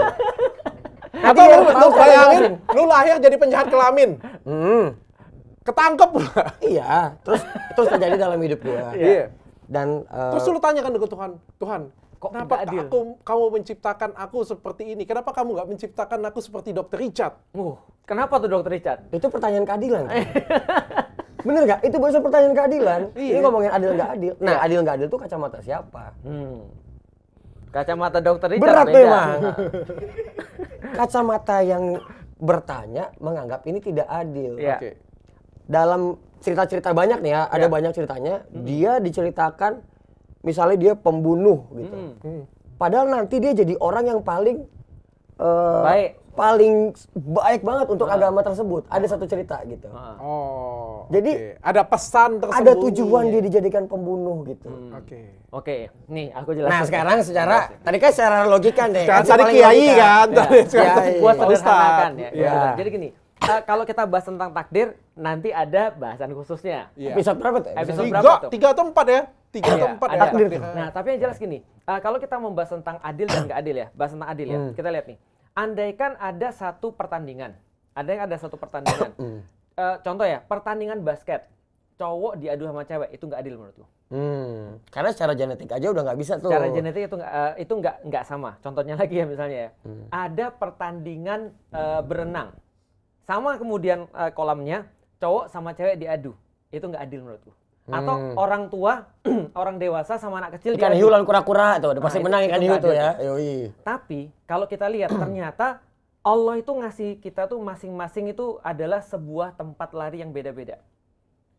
Atau lu, lu bayangin, lu lahir jadi penjahat kelamin. Hmm. Ketangkep pula. Iya, terus terus terjadi dalam hidup gua. Iya. Dan uh, terus lu tanyakan ke Tuhan, Tuhan, kok kenapa adil? aku kamu menciptakan aku seperti ini? Kenapa kamu nggak menciptakan aku seperti Dokter Richard? Uh, kenapa tuh Dokter Richard? Itu pertanyaan keadilan. Bener gak? Itu bahasa pertanyaan keadilan. Iya. Ini ngomongin adil nggak adil. Nah, eh, adil nggak adil tuh kacamata siapa? Hmm. Kacamata dokter ini Berat beda. memang. kacamata yang bertanya menganggap ini tidak adil. Ya. Oke. Dalam cerita-cerita banyak nih ya, ya. ada iya. banyak ceritanya. Hmm. Dia diceritakan misalnya dia pembunuh gitu. Hmm. hmm. Padahal nanti dia jadi orang yang paling uh, baik paling baik banget untuk nah. agama tersebut. Ada ah. satu cerita gitu. Nah. Oh. Jadi okay. ada pesan tersebut. Ada tujuan dia dijadikan pembunuh gitu. Oke. Hmm. Oke. Okay. Okay. Nih aku jelas Nah sekarang secara tadi kan secara logika deh. Sekarang tadi kiai kan. Ya. Kiai. Gua sederhanakan ya. ya. ya. Jadi gini. Uh, kalau kita bahas tentang takdir, nanti ada bahasan khususnya. Yeah. Episode berapa tuh? Episode tiga, berapa tuh? Tiga atau empat ya? tiga atau iya, empat ya. Takdir. Nah tapi yang jelas gini, uh, kalau kita membahas tentang adil dan nggak adil ya, bahas tentang adil ya, hmm. kita lihat nih andaikan ada satu pertandingan, ada yang ada satu pertandingan, uh, contoh ya pertandingan basket cowok diadu sama cewek itu nggak adil menurut lu? Hmm, karena secara genetik aja udah nggak bisa tuh. Secara genetik itu nggak uh, itu nggak nggak sama. Contohnya lagi ya misalnya ya, hmm. ada pertandingan uh, berenang, sama kemudian uh, kolamnya cowok sama cewek diadu, itu nggak adil menurut lu? atau hmm. orang tua orang dewasa sama anak kecil ikan hiu lawan kura-kura tuh nah, pasti menang ikan hiu tuh ya Yoi. tapi kalau kita lihat ternyata Allah itu ngasih kita tuh masing-masing itu adalah sebuah tempat lari yang beda-beda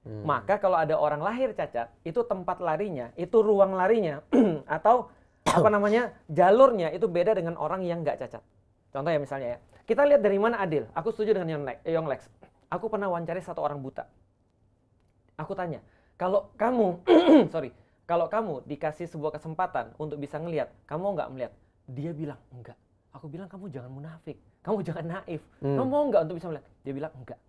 hmm. maka kalau ada orang lahir cacat itu tempat larinya itu ruang larinya atau apa namanya jalurnya itu beda dengan orang yang nggak cacat contoh ya misalnya ya kita lihat dari mana adil aku setuju dengan Yong Lex aku pernah wawancari satu orang buta aku tanya kalau kamu, sorry, kalau kamu dikasih sebuah kesempatan untuk bisa ngelihat, kamu nggak melihat. Dia bilang enggak. Aku bilang kamu jangan munafik, kamu jangan naif. Hmm. Kamu mau nggak untuk bisa melihat? Dia bilang enggak.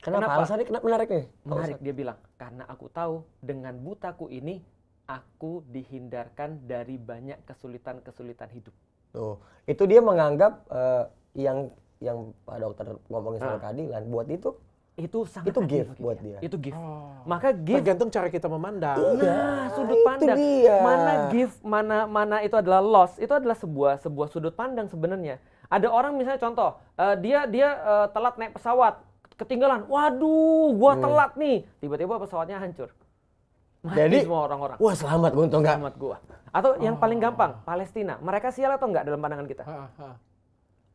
Kenapa? kenapa? Alasannya kenapa menarik nih? Menarik dia bilang karena aku tahu dengan butaku ini aku dihindarkan dari banyak kesulitan-kesulitan hidup. Tuh, itu dia menganggap uh, yang yang Pak Dokter ngomongin soal nah. keadilan buat itu itu sangat itu gift buat ya. dia. Itu gift. Oh. Maka gift tergantung cara kita memandang. Iya, nah, sudut pandang. Dia. Mana gift, mana mana itu adalah loss, itu adalah sebuah sebuah sudut pandang sebenarnya. Ada orang misalnya contoh, uh, dia dia uh, telat naik pesawat, ketinggalan. Waduh, gua hmm. telat nih. Tiba-tiba pesawatnya hancur. Mati Jadi semua orang-orang. Wah, selamat gua untung enggak. Selamat gua. Atau oh. yang paling oh. gampang, Palestina. Mereka sial atau enggak dalam pandangan kita? Ha, ha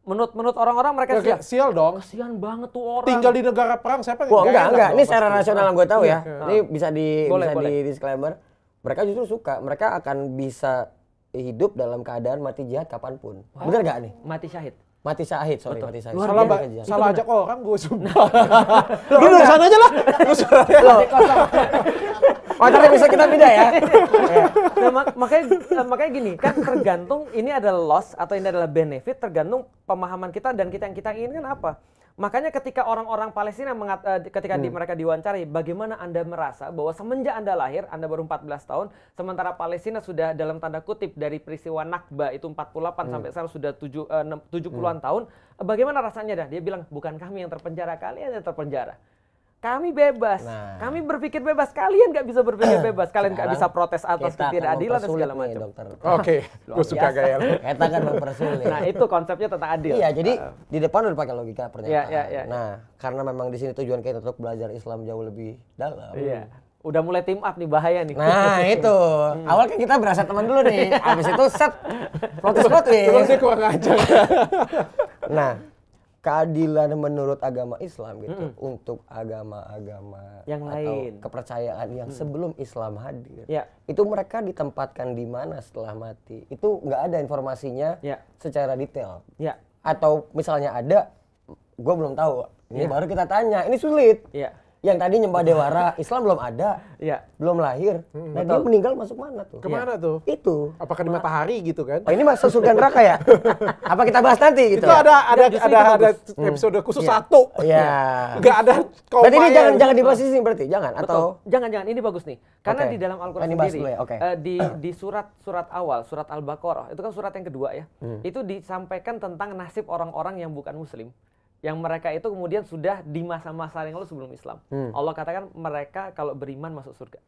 menurut-menurut orang-orang mereka sial. sial dong. Kasihan banget tuh orang. Tinggal di negara perang siapa? oh, enggak, enggak. Ini secara nasional yang gue tahu ya. Ini bisa di boleh, bisa boleh. di disclaimer. Mereka justru suka. Mereka akan bisa hidup dalam keadaan mati jahat kapanpun. Wah. Bener gak nih? Mati syahid. Mati syahid, sorry, Betul. mati syahid. Luar salah, ya. salah ajak orang gue sumpah. gue Lu urusan aja lah. Oh, tapi bisa kita beda ya. Nah, mak makanya eh, makanya gini, kan tergantung ini adalah loss atau ini adalah benefit tergantung pemahaman kita dan kita yang kita inginkan apa. Makanya ketika orang-orang Palestina mengat, uh, ketika hmm. di, mereka diwawancari bagaimana Anda merasa bahwa semenjak Anda lahir, Anda baru 14 tahun, sementara Palestina sudah dalam tanda kutip dari peristiwa Nakba itu 48 hmm. sampai sekarang sudah uh, 70-an eh, hmm. tahun, bagaimana rasanya dah? Dia bilang, "Bukan kami yang terpenjara, kalian yang terpenjara." Kami bebas, nah. kami berpikir bebas. Kalian nggak bisa berpikir bebas. Kalian nggak bisa protes atas ketidakadilan dan segala macam. Oke, gue suka gaya lo. Kita kan mempersulit. Nah itu konsepnya tentang adil. Iya, jadi uh, di depan udah pakai logika pernyataan. Iya, iya, iya, nah, karena memang di sini tujuan kita untuk belajar Islam jauh lebih dalam. Iya udah mulai team up nih bahaya nih. Nah itu hmm. awal kan kita berasa teman dulu nih, abis itu set protes protes. Terus sih kurang ajar. nah keadilan menurut agama Islam gitu hmm. untuk agama-agama yang atau lain kepercayaan yang hmm. sebelum Islam hadir ya. itu mereka ditempatkan di mana setelah mati itu nggak ada informasinya ya. secara detail ya. atau misalnya ada gue belum tahu ini ya. baru kita tanya ini sulit ya yang tadi nyembah dewara, Islam belum ada, ya. belum lahir. Hmm, nah dia meninggal masuk mana tuh? Kemana ya. tuh? Itu. Apakah di matahari gitu kan? Oh, ini masuk surga neraka ya? Apa kita bahas nanti gitu? Itu ada ada ya, ada ada iya, hmm. episode khusus ya. satu. Iya. Enggak ada Berarti ini jangan jangan dibahas di sini berarti, jangan betul. atau Jangan jangan ini bagus nih. Karena okay. di dalam Al-Qur'an ini sendiri ya? okay. uh, eh, di di surat surat awal, surat Al-Baqarah, itu kan surat yang kedua ya. Hmm. Itu disampaikan tentang nasib orang-orang yang bukan muslim yang mereka itu kemudian sudah di masa-masa yang lalu sebelum Islam. Hmm. Allah katakan mereka kalau beriman masuk surga.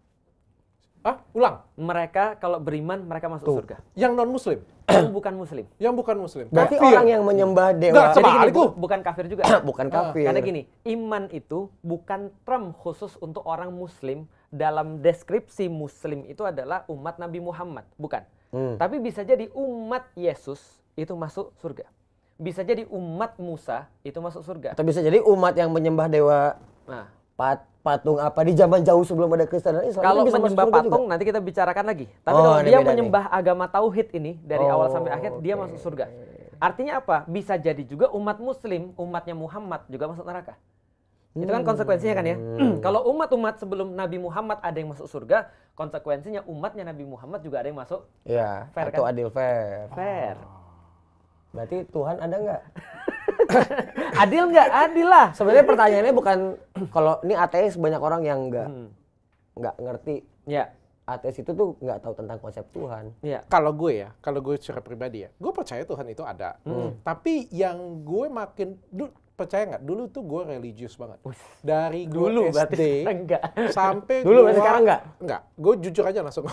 Ah, ulang. Mereka kalau beriman mereka masuk Tuh. surga. Yang non muslim. Yang bukan muslim. Yang bukan muslim. Berarti kafir. orang yang menyembah dewa. Nah, Jadi gini, bu bukan kafir juga. bukan ah. kafir. Karena gini, iman itu bukan term khusus untuk orang muslim. Dalam deskripsi muslim itu adalah umat Nabi Muhammad, bukan. Hmm. Tapi bisa jadi umat Yesus itu masuk surga bisa jadi umat Musa itu masuk surga. Atau bisa jadi umat yang menyembah dewa nah. pat patung apa di zaman jauh sebelum ada Kristen Islam. Kalau bisa menyembah patung juga. nanti kita bicarakan lagi. Tapi oh, kalau dia menyembah nih. agama tauhid ini dari oh, awal sampai akhir okay. dia masuk surga. Artinya apa? Bisa jadi juga umat muslim, umatnya Muhammad juga masuk neraka. Hmm. Itu kan hmm. konsekuensinya kan ya. Hmm. Kalau umat-umat sebelum Nabi Muhammad ada yang masuk surga, konsekuensinya umatnya Nabi Muhammad juga ada yang masuk. Ya, Fair atau kan? adil fair. Fair. Oh. Berarti Tuhan ada nggak? adil nggak? Adil lah. Sebenarnya pertanyaannya bukan kalau ini ateis banyak orang yang nggak hmm. nggak hmm. ngerti. Ya. Ateis itu tuh nggak tahu tentang konsep Tuhan. Ya. Kalau gue ya, kalau gue secara pribadi ya, gue percaya Tuhan itu ada. Hmm. Tapi yang gue makin percaya nggak dulu tuh gue religius banget dari gue dulu SD enggak. sampai dulu gua, sekarang nggak nggak gue jujur aja langsung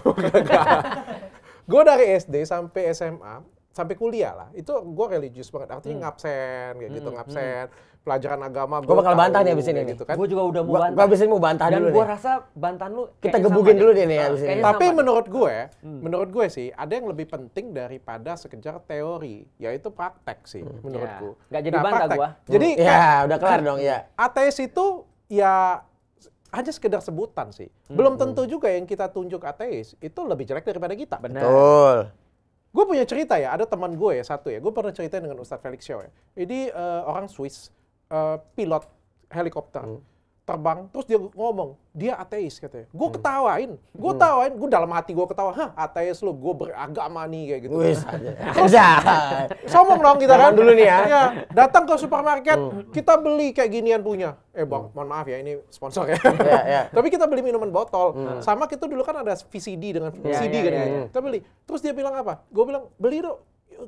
gue dari SD sampai SMA sampai kuliah lah itu gue religius banget artinya hmm. ngabsen kayak gitu hmm. ngabsen pelajaran agama gue bakal bantah nih abis ini gitu kan gue juga udah mau bantah abis ini mau bantah dan dulu dan gue rasa bantahan lu kita gebugin dulu deh nih abis ini tapi menurut gue ya, hmm. menurut gue sih ada yang lebih penting daripada sekejar teori yaitu praktek sih hmm. menurut ya. gue nggak jadi nah, bantah gue jadi hmm. ya udah kelar dong ya ateis itu ya hanya sekedar sebutan sih. Hmm. Belum tentu hmm. juga yang kita tunjuk ateis itu lebih jelek daripada kita. Benar. Betul. Gue punya cerita ya, ada teman gue ya satu ya, gue pernah cerita dengan Ustadz Felix Shaw ya. Jadi uh, orang Swiss, uh, pilot helikopter. Hmm terbang terus dia ngomong dia ateis katanya gue hmm. ketawain gue hmm. tawain gue dalam hati gue ketawa hah ateis lu gue beragama nih kayak gitu Wih, terus sombong dong kita kan dulu nih ya. ya datang ke supermarket hmm. kita beli kayak ginian punya eh bang mohon maaf ya ini sponsor ya, ya, ya. tapi kita beli minuman botol sama kita dulu kan ada VCD dengan VCD iya, iya, kan ya, ya. kita beli terus dia bilang apa gue bilang beli dong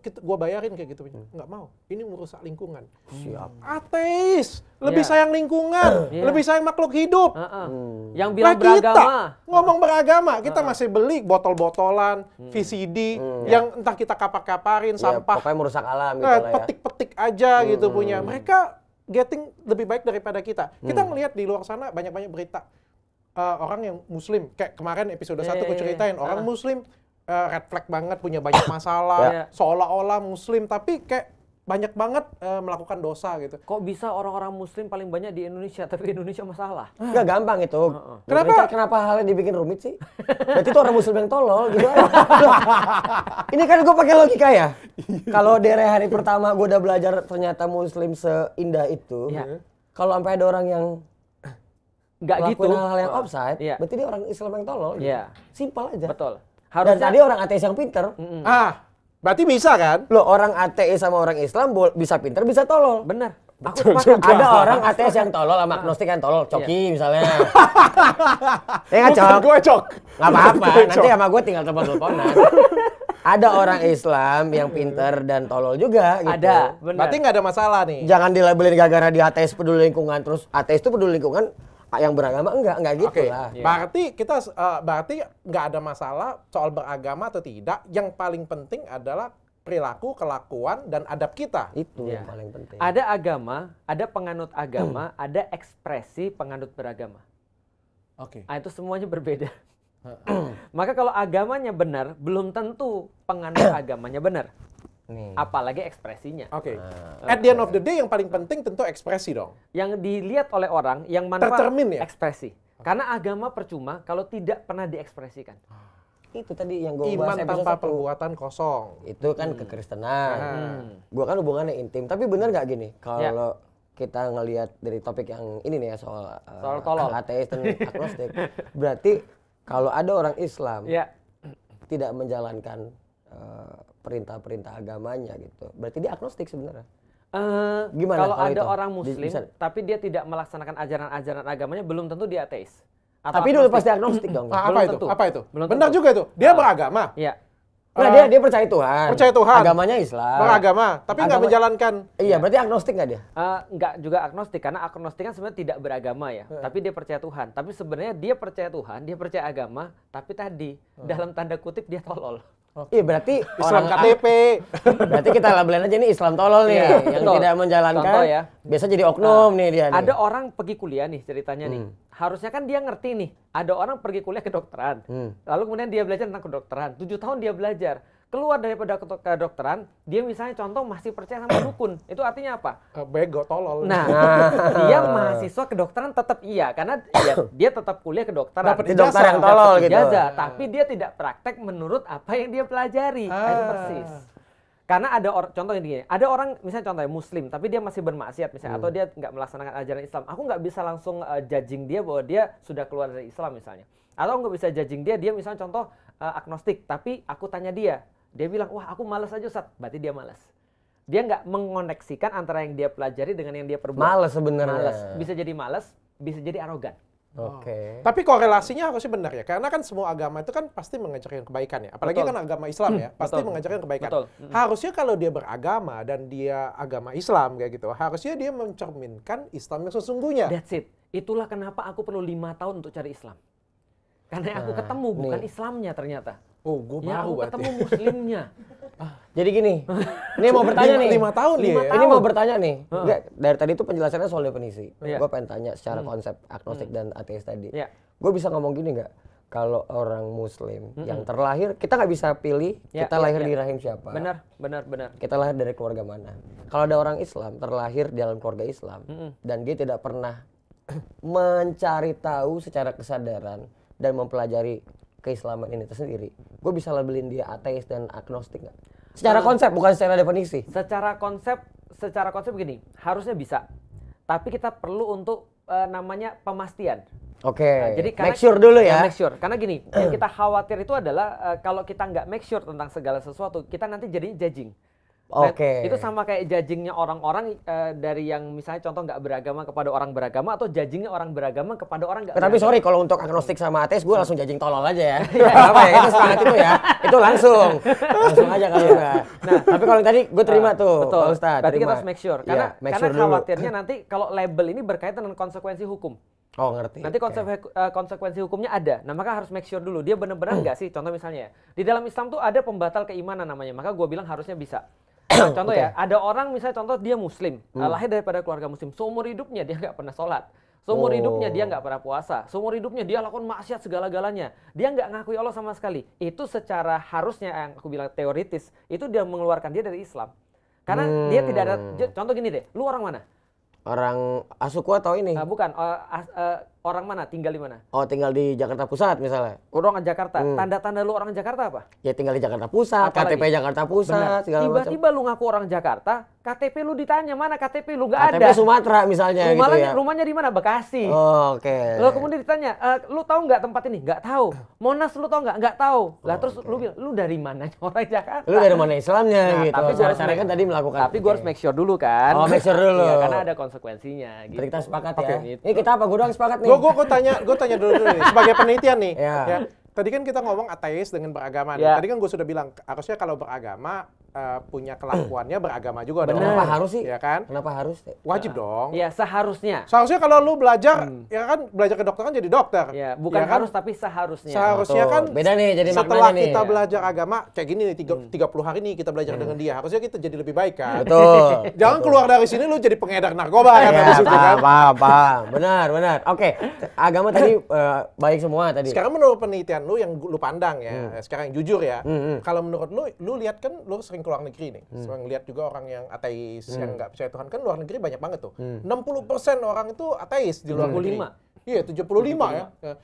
gue bayarin kayak gitu hmm. nggak mau ini merusak lingkungan siap ateis lebih yeah. sayang lingkungan hmm. yeah. lebih sayang makhluk hidup uh -uh. Hmm. yang bilang nah, beragama kita ngomong beragama kita uh -uh. masih beli botol-botolan hmm. VCD hmm. yang yeah. entah kita kapak-kaparin yeah, sampah pokoknya merusak alam gitu nah, ya. petik-petik aja gitu hmm. gitu punya mereka getting lebih baik daripada kita kita melihat hmm. di luar sana banyak-banyak berita uh, orang yang muslim kayak kemarin episode yeah, satu yeah, gue iya, iya. ceritain orang uh. muslim uh, red flag banget, punya banyak masalah, yeah. seolah-olah muslim tapi kayak banyak banget uh, melakukan dosa gitu. Kok bisa orang-orang muslim paling banyak di Indonesia tapi Indonesia masalah? Enggak ah. gampang itu. Uh -uh. Kenapa Indonesia, kenapa halnya dibikin rumit sih? Berarti itu orang muslim yang tolol gitu. Kan? Ini kan gue pakai logika ya. Kalau dari hari pertama gue udah belajar ternyata muslim seindah itu. Yeah. Kalau sampai ada orang yang nggak gitu hal-hal yang offside, yeah. berarti dia orang Islam yang tolol. Gitu. Ya. Simpel aja. Betul. Harus Dan tadi orang ateis yang pinter. Mm hmm Ah, berarti bisa kan? Lo orang ateis sama orang Islam bisa pinter, bisa tolol. Bener. Aku Ada orang ateis yang tolol sama agnostik yang tolol. Coki iya. misalnya. ya nggak kan, cok? gue cok. Nggak apa-apa, nanti sama gue tinggal telepon-teleponan. ada orang Islam yang pinter dan tolol juga gitu. Ada, bener. Berarti enggak ada masalah nih. Jangan dilabelin gara-gara di ateis peduli lingkungan, terus ateis itu peduli lingkungan, yang beragama enggak enggak gitu okay. lah. Iya. Berarti kita uh, berarti enggak ada masalah soal beragama atau tidak. Yang paling penting adalah perilaku, kelakuan dan adab kita. Itu yeah. yang paling penting. Ada agama, ada penganut agama, hmm. ada ekspresi penganut beragama. Oke. Okay. Nah, itu semuanya berbeda. Maka kalau agamanya benar, belum tentu penganut agamanya benar. Nih. Apalagi ekspresinya. Oke. Okay. Uh, At the end of the day yang paling penting tentu ekspresi dong. Yang dilihat oleh orang yang mana tercermin ya. Ekspresi. Okay. Karena agama percuma kalau tidak pernah diekspresikan. Itu tadi yang gue Iman bahas tanpa satu. perbuatan kosong. Itu kan hmm. kekristenan. Hmm. Gue kan hubungannya intim. Tapi benar nggak gini? Ya. Kalau ya. kita ngelihat dari topik yang ini nih ya soal, eh, soal uh, ateis dan agnostik. Berarti kalau ada orang Islam ya. tidak menjalankan uh, perintah-perintah agamanya gitu. Berarti dia agnostik sebenarnya. Uh, Gimana kalau, ada itu? orang muslim bisa. tapi dia tidak melaksanakan ajaran-ajaran agamanya belum tentu dia ateis. Atau tapi agnostik. dulu pasti agnostik dong. Ah, apa belum itu? Tentu. Apa itu? Belum Benar tentu. juga itu. Dia uh, beragama. Iya. Nah, uh, dia ah. dia percaya Tuhan. Percaya Tuhan. Agamanya Islam. Beragama, tapi nggak menjalankan. Iya, berarti agnostik nggak dia? Uh, nggak juga agnostik karena agnostik kan sebenarnya tidak beragama ya, uh. tapi dia percaya Tuhan. Tapi sebenarnya dia percaya Tuhan, dia percaya agama, tapi tadi uh. dalam tanda kutip dia tolol. Iya berarti Islam orang KTP. Berarti kita labelin aja ini Islam tolol nih iya, yang tidak menjalankan. Contoh ya. Biasa jadi oknum uh, nih dia. Nih. Ada orang pergi kuliah nih ceritanya hmm. nih. Harusnya kan dia ngerti nih. Ada orang pergi kuliah kedokteran. Hmm. Lalu kemudian dia belajar tentang kedokteran. Tujuh tahun dia belajar keluar daripada kedokteran, dia misalnya contoh masih percaya sama dukun. Itu artinya apa? Eh, bego, tolol. Nah, nah. dia mahasiswa kedokteran tetap iya karena dia, dia tetap kuliah kedokteran. Dapat ijazah, yang tolol gitu. Ijazah, tapi dia tidak praktek menurut apa yang dia pelajari. Nah, ah. Itu persis. Karena ada orang contohnya gini, ada orang misalnya contohnya muslim tapi dia masih bermaksiat misalnya hmm. atau dia nggak melaksanakan ajaran Islam. Aku nggak bisa langsung uh, judging dia bahwa dia sudah keluar dari Islam misalnya. Atau nggak bisa judging dia, dia misalnya contoh uh, agnostik tapi aku tanya dia, dia bilang, wah aku malas aja Ustaz. Berarti dia malas. Dia nggak mengoneksikan antara yang dia pelajari dengan yang dia perbuat. Malas sebenarnya. Malas. Bisa jadi malas, bisa jadi arogan. Oke. Okay. Oh. Tapi korelasinya harusnya benar ya, karena kan semua agama itu kan pasti mengajarkan kebaikan ya. Apalagi Betul. kan agama Islam ya, hmm, pasti Betul. mengajarkan kebaikan. Betul. Hmm. Harusnya kalau dia beragama dan dia agama Islam kayak gitu, harusnya dia mencerminkan Islam yang sesungguhnya. That's it. Itulah kenapa aku perlu lima tahun untuk cari Islam. Karena aku nah, ketemu bukan Islamnya ternyata. Oh, gue ya, baru aku ketemu muslimnya. Ah. Jadi gini, ya? ini mau bertanya nih. Lima tahun nih. Ya? Ini mau bertanya nih. Enggak, dari tadi itu penjelasannya soal definisi. Yeah. Gue pengen tanya secara hmm. konsep agnostik hmm. dan ateis tadi. Yeah. Gue bisa ngomong gini nggak? Kalau orang Muslim hmm. yang terlahir, kita nggak bisa pilih ya, kita ya, lahir ya. di rahim siapa. Benar, benar, benar. Kita lahir dari keluarga mana. Kalau ada orang Islam terlahir di dalam keluarga Islam hmm. dan dia tidak pernah mencari tahu secara kesadaran dan mempelajari keislaman ini tersendiri, gue bisa labelin dia ateis dan agnostik nggak? Secara nah, konsep, bukan secara definisi. Secara konsep, secara konsep gini, harusnya bisa. Tapi kita perlu untuk uh, namanya pemastian. Oke. Okay. Nah, jadi karena, make sure dulu ya. ya. Make sure. Karena gini, yang kita khawatir itu adalah uh, kalau kita nggak make sure tentang segala sesuatu, kita nanti jadi judging. Oke. Okay. Itu sama kayak judgingnya orang-orang uh, dari yang misalnya contoh nggak beragama kepada orang beragama atau judgingnya orang beragama kepada orang nggak. Eh, tapi sorry kalau untuk agnostik sama ateis gue langsung judging tolol aja ya. Iya, apa ya itu sangat itu ya. Itu langsung. Langsung aja kalau iya. nggak. Nah, tapi kalau tadi gue terima uh, tuh. Betul. Ustaz, Berarti terima. kita harus make sure iya, karena yeah, make sure karena khawatirnya dulu. nanti kalau label ini berkaitan dengan konsekuensi hukum. Oh ngerti. Nanti konsekuensi, okay. uh, eh, konsekuensi hukumnya ada. Nah maka harus make sure dulu dia benar-benar nggak sih. Contoh misalnya di dalam Islam tuh ada pembatal keimanan namanya. Maka gue bilang harusnya bisa misal contoh okay. ya, ada orang misalnya contoh dia muslim, hmm. Eh, lahir daripada keluarga muslim, seumur hidupnya dia nggak pernah sholat. Seumur oh. hidupnya dia nggak pernah puasa. Seumur hidupnya dia lakukan maksiat segala-galanya. Dia nggak ngakui Allah sama sekali. Itu secara harusnya yang aku bilang teoritis, itu dia mengeluarkan dia dari Islam. Karena hmm. dia tidak ada hmm. contoh gini deh, lu orang mana? Orang Asuku atau ini? Uh, bukan, uh, uh, orang mana tinggal di mana? Oh, tinggal di Jakarta Pusat misalnya. Orang Jakarta. Hmm. Tanda-tanda lu orang Jakarta apa? Ya tinggal di Jakarta Pusat, Apalagi? KTP Jakarta Pusat, Tiba-tiba lu ngaku orang Jakarta, KTP lu ditanya mana KTP lu nggak ada. KTP Sumatera misalnya gitu Rumahnya, gitu ya. Rumahnya di mana? Bekasi. Oh, oke. Okay. Lalu kemudian ditanya, e, lu tahu nggak tempat ini? Nggak tahu. Monas lu tahu nggak? Nggak tahu. Lah terus lu bilang, lu dari mana orang Jakarta? Lu dari mana Islamnya nah, gitu. Tapi cara cara kan tadi melakukan. Tapi gua harus make sure dulu kan. Oh make sure dulu. Iya karena ada konsekuensinya. Gitu. Jadi kita sepakat okay. ya. Gitu. Ini kita apa? Gue doang sepakat nih. gua, gua tanya gua tanya dulu, dulu nih sebagai penelitian nih. Iya. Ya. Tadi kan kita ngomong ateis dengan beragama. Yeah. Iya. Tadi kan gue sudah bilang harusnya kalau beragama uh, punya kelakuannya beragama juga Bener. dong. Kenapa harus sih? Ya kan? Kenapa harus? Wajib uh, dong. Ya seharusnya. Seharusnya kalau lu belajar hmm. ya kan belajar ke dokter kan jadi dokter. Iya, bukan ya kan? harus tapi seharusnya. Seharusnya Betul. kan Beda nih jadi setelah nih. kita iya. belajar agama kayak gini nih tiga, hmm. 30 hari nih kita belajar hmm. dengan dia. Harusnya kita jadi lebih baik kan. Betul. Jangan Betul. keluar dari sini lu jadi pengedar narkoba ya kan ya, itu kan. Paham, paham. Benar, benar. Oke, okay. agama tadi uh, baik semua tadi. Sekarang menurut penelitian lu yang lu pandang ya, hmm. sekarang yang jujur ya. hmm. hmm. Kalau menurut lu lu lihat kan lu sering ke luar negeri nih. Hmm. Saya lihat juga orang yang ateis, hmm. yang nggak percaya Tuhan. Kan luar negeri banyak banget tuh. Hmm. 60% orang itu ateis di luar negeri. Iya, 75, 75 ya. Eh,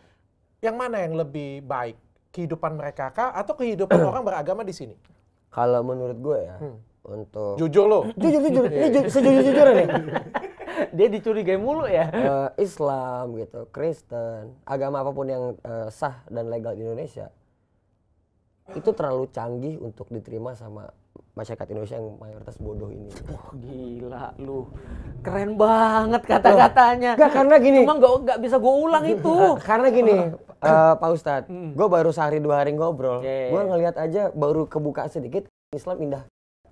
yang mana yang lebih baik? Kehidupan mereka kah atau kehidupan orang beragama di sini? Kalau menurut gue ya, hmm. untuk jujur lo. jujur jujur, ini ju sejujur jujur nih. Dia dicurigai mulu ya. Uh, Islam gitu, Kristen, agama apapun yang uh, sah dan legal di Indonesia itu terlalu canggih untuk diterima sama masyarakat Indonesia yang mayoritas bodoh ini. Oh, gila lu. Keren banget kata-katanya. Gak karena gini. Cuma gak, gak bisa gue ulang itu. karena gini, uh, Pak Ustadz, hmm. gue baru sehari dua hari ngobrol. Yeah. Gue ngeliat aja baru kebuka sedikit, Islam indah.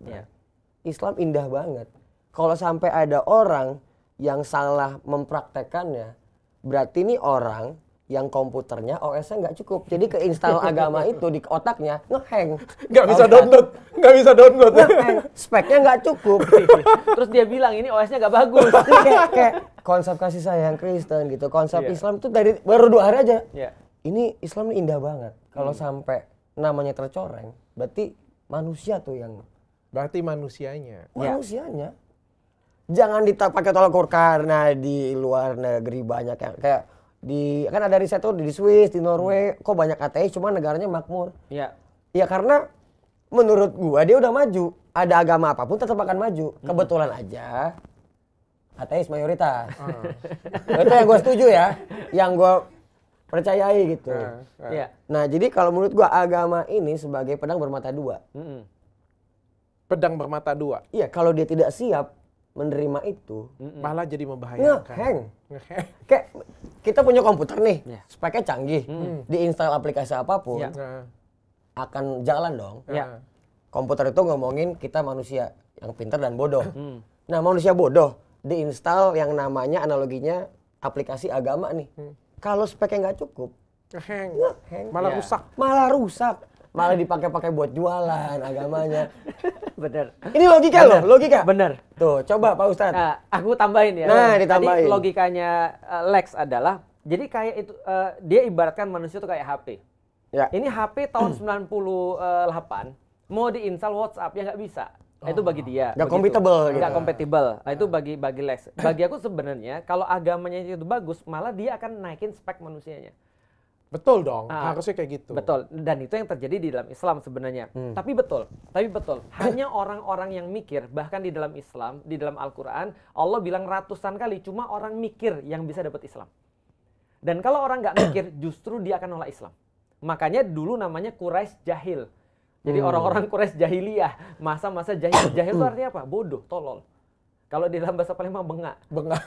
Yeah. Islam indah banget. Kalau sampai ada orang yang salah mempraktekannya, berarti ini orang yang komputernya OS-nya nggak cukup. Jadi keinstal agama itu di otaknya ngeheng Nggak bisa download, nggak bisa download. Ngehang. Speknya nggak cukup. Terus dia bilang ini OS-nya nggak bagus. kayak, kayak konsep kasih sayang Kristen gitu, konsep yeah. Islam itu dari baru dua hari aja. Yeah. Ini Islam indah banget. Kalau hmm. sampai namanya tercoreng, berarti manusia tuh yang berarti manusianya. Ya. Manusianya. yeah. Jangan dipakai tolak ukur karena di luar negeri banyak yang kayak di kan ada riset tuh di Swiss, di Norway, hmm. kok banyak ateis cuma negaranya makmur. Iya. Iya karena menurut gua dia udah maju. Ada agama apapun tetap akan maju. Hmm. Kebetulan aja ateis mayoritas. Hmm. Itu yang gua setuju ya, yang gua percayai gitu. Iya. Hmm. Nah, jadi kalau menurut gua agama ini sebagai pedang bermata dua. Hmm. Pedang bermata dua. Iya, kalau dia tidak siap menerima itu, hmm. malah jadi membahayakan. Ngeheng. Ngeheng. Kayak kita punya komputer nih, yeah. speknya canggih, hmm. mm. diinstal aplikasi apapun yeah. Ya. akan jalan dong. Yeah. Komputer itu ngomongin kita manusia yang pintar dan bodoh. Mm. Nah manusia bodoh diinstal yang namanya analoginya aplikasi agama nih. Mm. Kalau speknya nggak cukup, ngeheng, malah yeah. rusak. Malah rusak malah dipakai-pakai buat jualan agamanya. Bener. Ini logika loh, logika. Bener. Tuh, coba Pak Ustadz. Nah, aku tambahin ya. Nah, ditambahin. Tadi logikanya uh, Lex adalah, jadi kayak itu, uh, dia ibaratkan manusia itu kayak HP. Ya. Ini HP tahun 98, mau diinstal WhatsApp ya nggak bisa. oh. itu bagi oh. dia. nggak begitu. compatible gitu. Gak compatible. Nah, itu nah. bagi bagi Lex. Bagi aku sebenarnya kalau agamanya itu bagus, malah dia akan naikin spek manusianya. Betul dong, uh, harusnya kayak gitu. Betul, dan itu yang terjadi di dalam Islam sebenarnya. Hmm. Tapi betul, tapi betul. Hanya orang-orang yang mikir, bahkan di dalam Islam, di dalam Al-Quran, Allah bilang ratusan kali, cuma orang mikir yang bisa dapat Islam. Dan kalau orang nggak mikir, justru dia akan nolak Islam. Makanya dulu namanya Quraisy jahil. Jadi orang hmm. orang-orang Quraisy jahiliyah, masa-masa jahil. Jahil itu artinya apa? Bodoh, tolol. Kalau di dalam bahasa Palembang bengak. Bengak.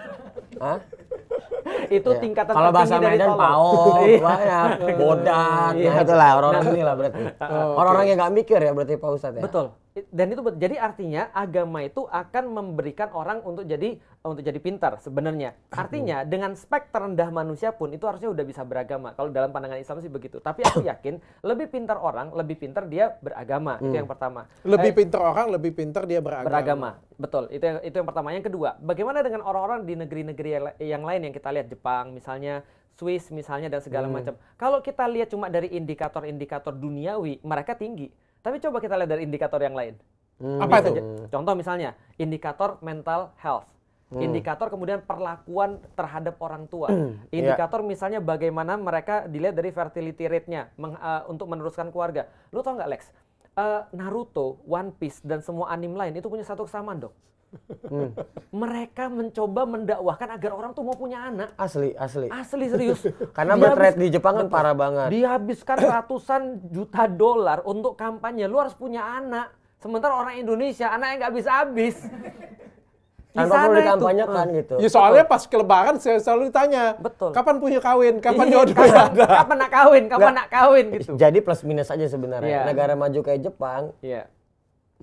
Hah? itu yeah. tingkatan kalau bahasa Medan pao iya. banyak bodat ya itulah orang-orang ini lah berarti orang-orang yang nggak mikir ya berarti pak ustadz ya betul dan itu jadi artinya agama itu akan memberikan orang untuk jadi untuk jadi pintar sebenarnya. Artinya hmm. dengan spek terendah manusia pun itu harusnya udah bisa beragama. Kalau dalam pandangan Islam sih begitu. Tapi aku yakin lebih pintar orang, lebih pintar dia beragama. Hmm. Itu yang pertama. Lebih eh, pintar orang, lebih pintar dia beragama. Beragama. Betul. Itu yang, itu yang pertama. Yang kedua, bagaimana dengan orang-orang di negeri-negeri yang lain yang kita lihat Jepang misalnya Swiss misalnya dan segala hmm. macam. Kalau kita lihat cuma dari indikator-indikator duniawi, mereka tinggi tapi coba kita lihat dari indikator yang lain. Hmm. Apa itu? Contoh misalnya indikator mental health. Hmm. Indikator kemudian perlakuan terhadap orang tua. Hmm. Indikator yeah. misalnya bagaimana mereka dilihat dari fertility rate-nya uh, untuk meneruskan keluarga. Lu tau nggak Lex? Uh, Naruto, One Piece, dan semua anime lain itu punya satu kesamaan dok. Hmm. Mereka mencoba mendakwahkan agar orang tuh mau punya anak. Asli, asli. Asli serius. Karena birth rate di Jepang kan parah banget. Dihabiskan ratusan juta dolar untuk kampanye. Lu harus punya anak. Sementara orang Indonesia anaknya nggak bisa habis tanpa perlu dikampanyekan hmm. gitu. Ya soalnya Betul. pas kelebaran saya selalu ditanya, Betul. kapan punya kawin, kapan iya, jodoh kapan, ada. Kapan nak kawin, kapan nak kawin gitu. Jadi plus minus aja sebenarnya. Yeah. Negara maju kayak Jepang, yeah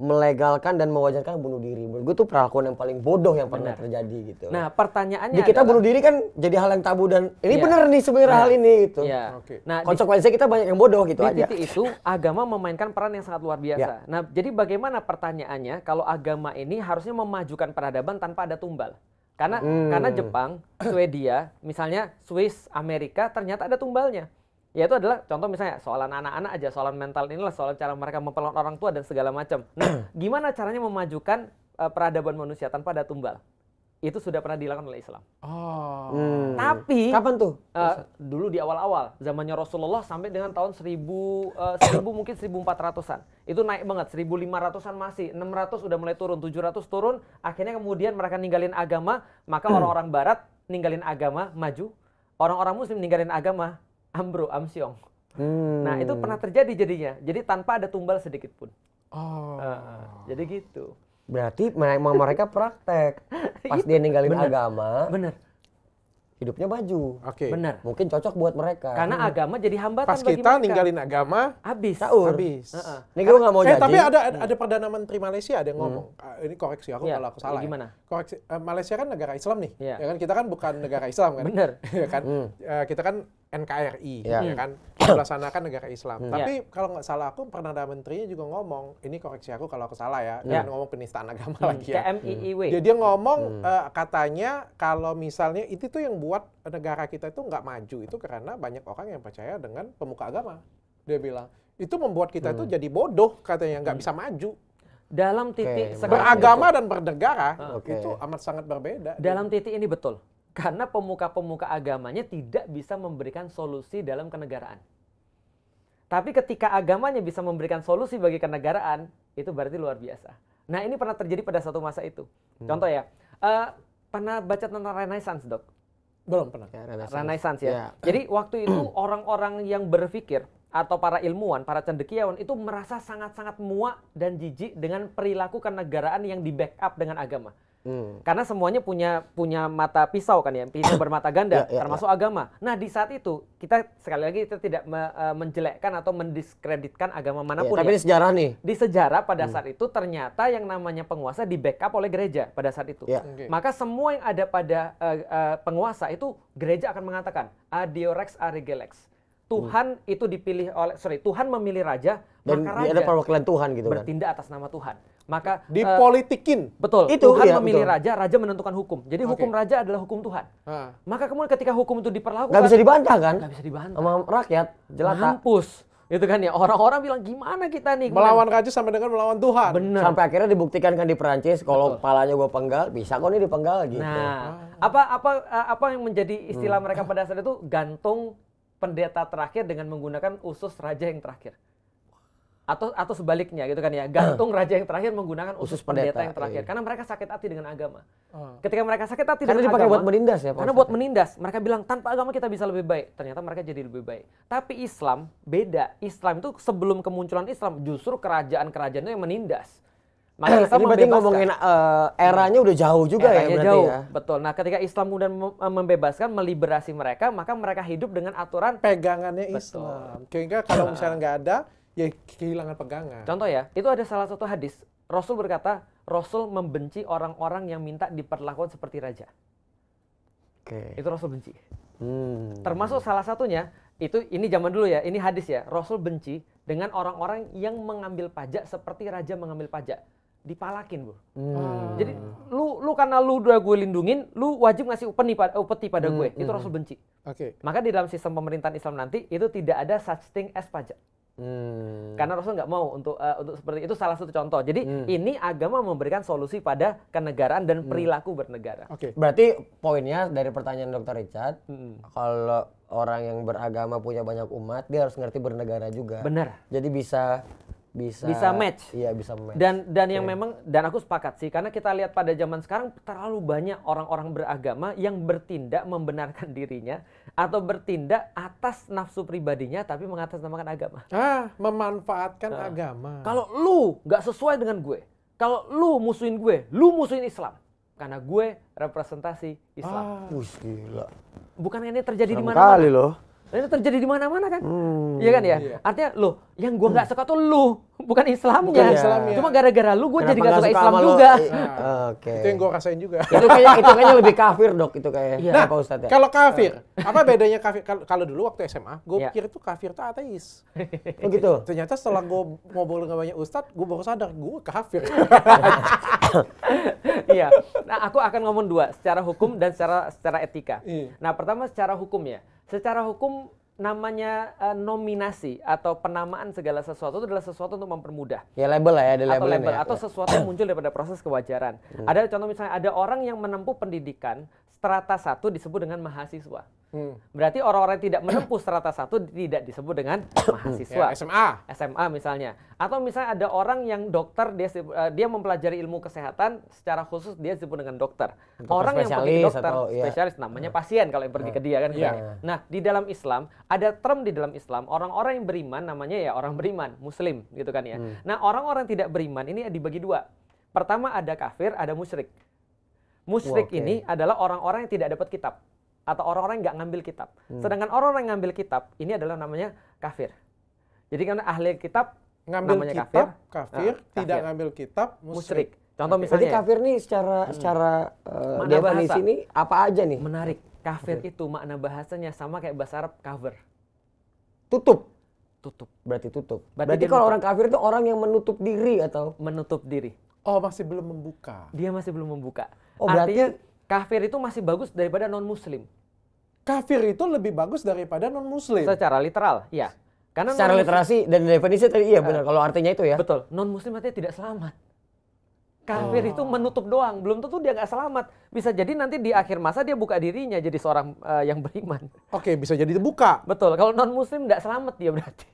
melegalkan dan mewajarkan bunuh diri. Menurut gue tuh perlakuan yang paling bodoh yang pernah benar. terjadi gitu. Nah, pertanyaannya di kita adalah, bunuh diri kan jadi hal yang tabu dan ini iya. benar nih sebenarnya nah, hal ini gitu. Iya. Okay. Nah, konsekuensinya kita banyak yang bodoh gitu di aja. Di titik itu agama memainkan peran yang sangat luar biasa. Ya. Nah, jadi bagaimana pertanyaannya kalau agama ini harusnya memajukan peradaban tanpa ada tumbal? Karena hmm. karena Jepang, Swedia, misalnya Swiss, Amerika ternyata ada tumbalnya ya itu adalah contoh misalnya soalan anak-anak aja soalan mental inilah soalan cara mereka memperlakukan orang tua dan segala macam nah gimana caranya memajukan uh, peradaban manusia tanpa ada tumbal itu sudah pernah dilakukan oleh Islam oh hmm. tapi kapan tuh uh, dulu di awal-awal zamannya Rasulullah sampai dengan tahun 1000 uh, e, seribu mungkin 1400-an itu naik banget 1500-an masih 600 udah mulai turun 700 turun akhirnya kemudian mereka ninggalin agama maka orang-orang barat ninggalin agama maju orang-orang muslim ninggalin agama Ambro Amsiong. Hmm. Nah itu pernah terjadi jadinya. Jadi tanpa ada tumbal sedikit pun. Oh. Uh, jadi gitu. Berarti memang mereka praktek. Pas iya. dia ninggalin Bener. agama. Bener. Hidupnya maju. Oke. Okay. Bener. Mungkin cocok buat mereka. Karena hmm. agama jadi hambatan Pas bagi kita ninggalin agama. Habis. Sahur. Habis. Uh Ini gue gak mau eh, jadi. Tapi ada, ada, ada Perdana Menteri Malaysia ada yang hmm. ngomong. Hmm. Ini koreksi aku ya. kalau aku salah. Ya. Gimana? Ya. Koreksi, uh, Malaysia kan negara Islam nih. Ya. ya kan kita kan bukan negara Islam kan. Bener. ya kan. Hmm. Uh, kita kan NKRI, yeah. ya kan, hmm. melaksanakan negara Islam. Hmm. Tapi ya. kalau nggak salah aku pernah ada menterinya juga ngomong, ini koreksi aku kalau aku salah ya, yeah. dan ngomong penistaan agama hmm. lagi ya. KMIIW. Hmm. Dia, dia ngomong hmm. uh, katanya kalau misalnya itu tuh yang buat negara kita itu nggak maju itu karena banyak orang yang percaya dengan pemuka agama. Dia bilang itu membuat kita hmm. itu jadi bodoh katanya nggak hmm. bisa maju dalam titik okay, beragama itu. dan bernegara okay. itu amat sangat berbeda. Dalam titik ini betul. Karena pemuka-pemuka agamanya tidak bisa memberikan solusi dalam kenegaraan. Tapi ketika agamanya bisa memberikan solusi bagi kenegaraan, itu berarti luar biasa. Nah ini pernah terjadi pada satu masa itu. Hmm. Contoh ya, uh, pernah baca tentang Renaissance dok? Belum pernah. Ya, Renaissance. Renaissance ya. ya. Jadi waktu itu orang-orang yang berpikir atau para ilmuwan, para cendekiawan itu merasa sangat-sangat muak dan jijik dengan perilaku kenegaraan yang di backup dengan agama. Hmm. Karena semuanya punya punya mata pisau kan ya, pisau bermata ganda, yeah, yeah, termasuk yeah. agama. Nah di saat itu kita sekali lagi kita tidak me, e, menjelekkan atau mendiskreditkan agama ya, manapun. Yeah, tapi ya. di sejarah nih. Di sejarah pada hmm. saat itu ternyata yang namanya penguasa di backup oleh gereja pada saat itu. Yeah. Okay. Maka semua yang ada pada uh, uh, penguasa itu gereja akan mengatakan adiorex arigelex. Tuhan hmm. itu dipilih oleh sorry Tuhan memilih raja dan maka raja ada perwakilan Tuhan gitu kan? bertindak kan? atas nama Tuhan maka eh, dipolitikin. Uh, betul. Itu Tuhan iya, memilih betul. raja, raja menentukan hukum. Jadi okay. hukum raja adalah hukum Tuhan. Ha. Maka kemudian ketika hukum itu diperlakukan nggak bisa dibantah kan? Nggak bisa dibantah. Sama rakyat jelas Mampus. Itu kan ya orang-orang bilang gimana kita nih? Melawan raja sampai dengan melawan Tuhan. Bener. Sampai akhirnya dibuktikan kan di Perancis kalau Betul. palanya gua penggal, bisa kok nih dipenggal gitu. Nah, ah. apa apa apa yang menjadi istilah hmm. mereka pada saat itu gantung pendeta terakhir dengan menggunakan usus raja yang terakhir atau atau sebaliknya gitu kan ya eh. gantung raja yang terakhir menggunakan usus, usus pendeta, pendeta yang terakhir iya. karena mereka sakit hati dengan agama hmm. ketika mereka sakit hati karena dengan dipakai agama, buat menindas ya Pak karena buat ya? menindas mereka bilang tanpa agama kita bisa lebih baik ternyata mereka jadi lebih baik tapi Islam beda Islam itu sebelum kemunculan Islam justru kerajaan-kerajaan itu yang menindas maka eh, Islam Ini berarti ngomongin uh, eranya udah jauh juga ya, eranya ya berarti jauh, ya. Betul. Nah, ketika Islam kemudian membebaskan, meliberasi mereka, maka mereka hidup dengan aturan pegangannya betul. Islam. Sehingga kalau nah. misalnya nggak ada, ya kehilangan pegangan. Contoh ya, itu ada salah satu hadis Rasul berkata, Rasul membenci orang-orang yang minta diperlakukan seperti raja. Oke. Itu Rasul benci. Hmm. Termasuk salah satunya itu ini zaman dulu ya, ini hadis ya. Rasul benci dengan orang-orang yang mengambil pajak seperti raja mengambil pajak. Dipalakin, Bu. Hmm. Jadi lu lu karena lu udah gue lindungin, lu wajib ngasih upeti pada upeti pada hmm. gue. Itu hmm, Rasul hmm. benci. Oke. Okay. Maka di dalam sistem pemerintahan Islam nanti itu tidak ada such thing as pajak. Hmm. Karena Rasul nggak mau untuk uh, untuk seperti itu salah satu contoh. Jadi hmm. ini agama memberikan solusi pada kenegaraan dan hmm. perilaku hmm. bernegara. Oke. Okay. Berarti poinnya dari pertanyaan Dokter Richard, hmm. kalau orang yang beragama punya banyak umat, dia harus ngerti bernegara juga. Benar. Jadi bisa bisa bisa match. Iya, bisa match. Dan dan yang yeah. memang dan aku sepakat sih karena kita lihat pada zaman sekarang terlalu banyak orang-orang beragama yang bertindak membenarkan dirinya atau bertindak atas nafsu pribadinya tapi mengatasnamakan agama. Ah, memanfaatkan nah. agama. Kalau lu nggak sesuai dengan gue, kalau lu musuhin gue, lu musuhin Islam. Karena gue representasi Islam. Ah, gila. Bukan ini terjadi di mana-mana. kali loh itu terjadi di mana-mana kan? Hmm. Iya kan ya? Iya. Artinya lo, yang gua nggak hmm. suka tuh lu, bukan Islamnya. Bukan Islamnya. Cuma gara-gara lu gua jadi gak suka, Islam juga. Nah, Oke. Okay. Itu yang gua rasain juga. itu kayak itu kayaknya lebih kafir, Dok, itu kayak. Iya. Nah, Ustaz ya. Kalau kafir, eh. apa bedanya kafir kalau dulu waktu SMA, gua yeah. pikir itu kafir tuh ateis. Oh gitu? Ternyata setelah gua ngobrol dengan banyak ustaz, gua baru sadar gua kafir. Iya. nah, aku akan ngomong dua, secara hukum dan secara secara etika. Iya. Nah, pertama secara hukum ya secara hukum namanya uh, nominasi atau penamaan segala sesuatu itu adalah sesuatu untuk mempermudah. Ya label lah ya, ada label. Ya. Atau ya. atau sesuatu yang muncul daripada proses kewajaran. Hmm. Ada contoh misalnya ada orang yang menempuh pendidikan strata satu disebut dengan mahasiswa. Hmm. Berarti orang-orang yang tidak menempuh strata satu tidak disebut dengan mahasiswa. Ya, SMA. SMA misalnya. Atau misalnya ada orang yang dokter dia eh, dia mempelajari ilmu kesehatan secara khusus dia disebut dengan dokter. dokter orang yang pergi dokter atau, ya. spesialis namanya hmm. pasien kalau yang pergi hmm. ke dia kan. Gitu iya. Ya. Nah, di dalam Islam ada term di dalam Islam orang-orang yang beriman namanya ya orang beriman, muslim gitu kan ya. Hmm. Nah, orang-orang tidak beriman ini dibagi dua. Pertama ada kafir, ada musyrik. Musyrik oh, okay. ini adalah orang-orang yang tidak dapat kitab atau orang-orang yang nggak ngambil kitab. Hmm. Sedangkan orang-orang yang ngambil kitab ini adalah namanya kafir. Jadi karena ahli kitab ngambil namanya kitab, kafir, kafir, nah, tidak kafir. ngambil kitab, musyrik. Contoh okay. misalnya. Jadi kafir nih secara hmm. secara uh, eh, definisi apa aja nih? Menarik. Kafir okay. itu makna bahasanya sama kayak bahasa Arab cover. Tutup. Tutup. Berarti tutup. Berarti, Berarti kalau orang kafir itu orang yang menutup diri atau menutup diri. Oh, masih belum membuka. Dia masih belum membuka. Oh, berarti kafir itu masih bagus daripada non muslim kafir itu lebih bagus daripada non muslim secara literal ya karena secara literasi dan definisi tadi iya uh, benar eh, kalau artinya itu ya betul non muslim artinya tidak selamat Kafir oh. itu menutup doang, belum tentu dia nggak selamat. Bisa jadi nanti di akhir masa dia buka dirinya jadi seorang uh, yang beriman. Oke, bisa jadi dibuka. Betul. Kalau non Muslim nggak selamat dia berarti.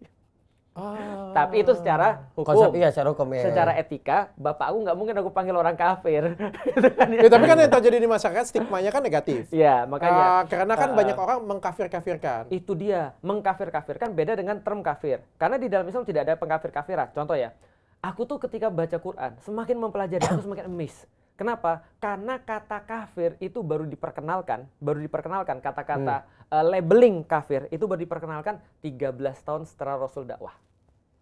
Oh. Tapi itu secara hukum. Konsep, iya, secara hukum ya. Secara iya. etika, bapak aku nggak mungkin aku panggil orang kafir. Gitu kan ya. ya, tapi kan yang terjadi di masyarakat stigmanya kan negatif. Iya, makanya. Uh, karena kan uh, banyak orang mengkafir-kafirkan. Itu dia, mengkafir-kafirkan beda dengan term kafir. Karena di dalam Islam tidak ada pengkafir-kafiran. Contoh ya, aku tuh ketika baca Quran, semakin mempelajari aku semakin miss. Kenapa? Karena kata kafir itu baru diperkenalkan, baru diperkenalkan kata-kata hmm. uh, labeling kafir itu baru diperkenalkan 13 tahun setelah Rasul dakwah.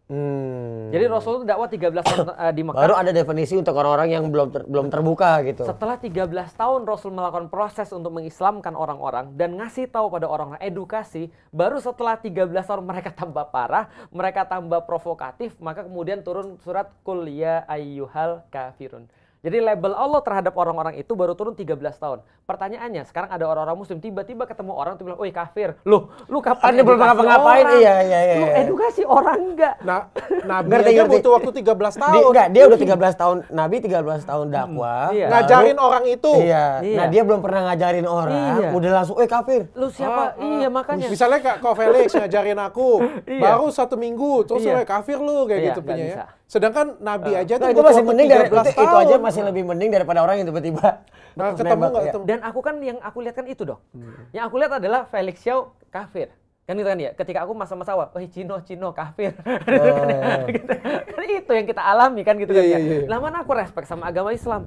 Hmm. Jadi Rasulullah itu dakwah 13 tahun uh, di Mekah. Baru ada definisi untuk orang-orang yang belum ter, belum terbuka gitu. Setelah 13 tahun Rasul melakukan proses untuk mengislamkan orang-orang dan ngasih tahu pada orang-orang edukasi, baru setelah 13 tahun mereka tambah parah, mereka tambah provokatif, maka kemudian turun surat kuliah ya ayyuhal kafirun. Jadi label Allah terhadap orang-orang itu baru turun 13 tahun. Pertanyaannya, sekarang ada orang-orang muslim tiba-tiba ketemu orang tuh bilang, "Oi, kafir." Loh, lu kapan ah, belum ngapa-ngapain? Iya, iya, iya. Lu iya. edukasi orang enggak? Nah, Nabi ngerti, aja ngerti. butuh waktu 13 tahun. Di, enggak, dia udah 13 tahun, Nabi 13 tahun dakwah. Hmm, iya. Ngajarin orang itu. Iya. iya. Nah, dia belum pernah ngajarin orang, iya. udah langsung, "Eh, kafir." Lu siapa? Ah, ah. Iya, makanya. Misalnya Kak Felix ngajarin aku, iya. baru satu minggu terus iya. kafir lu kayak iya, gitu punya ya. Bisa Sedangkan Nabi uh, aja nah, tuh itu masih mending dari itu, itu aja masih lebih mending daripada orang yang tiba-tiba nah, ketemu nembak, ya. Dan aku kan yang aku lihat kan itu dong. Hmm. Yang aku lihat adalah Felix Xiao kafir. Kan gitu kan ya, ketika aku masa-masa awal, oh Cino, Cino, kafir. Oh, kan, ya. Oh. Gitu. kan itu yang kita alami kan gitu yeah, kan yeah, ya. Yeah. Iya, iya, iya. Nah mana aku respect sama agama Islam.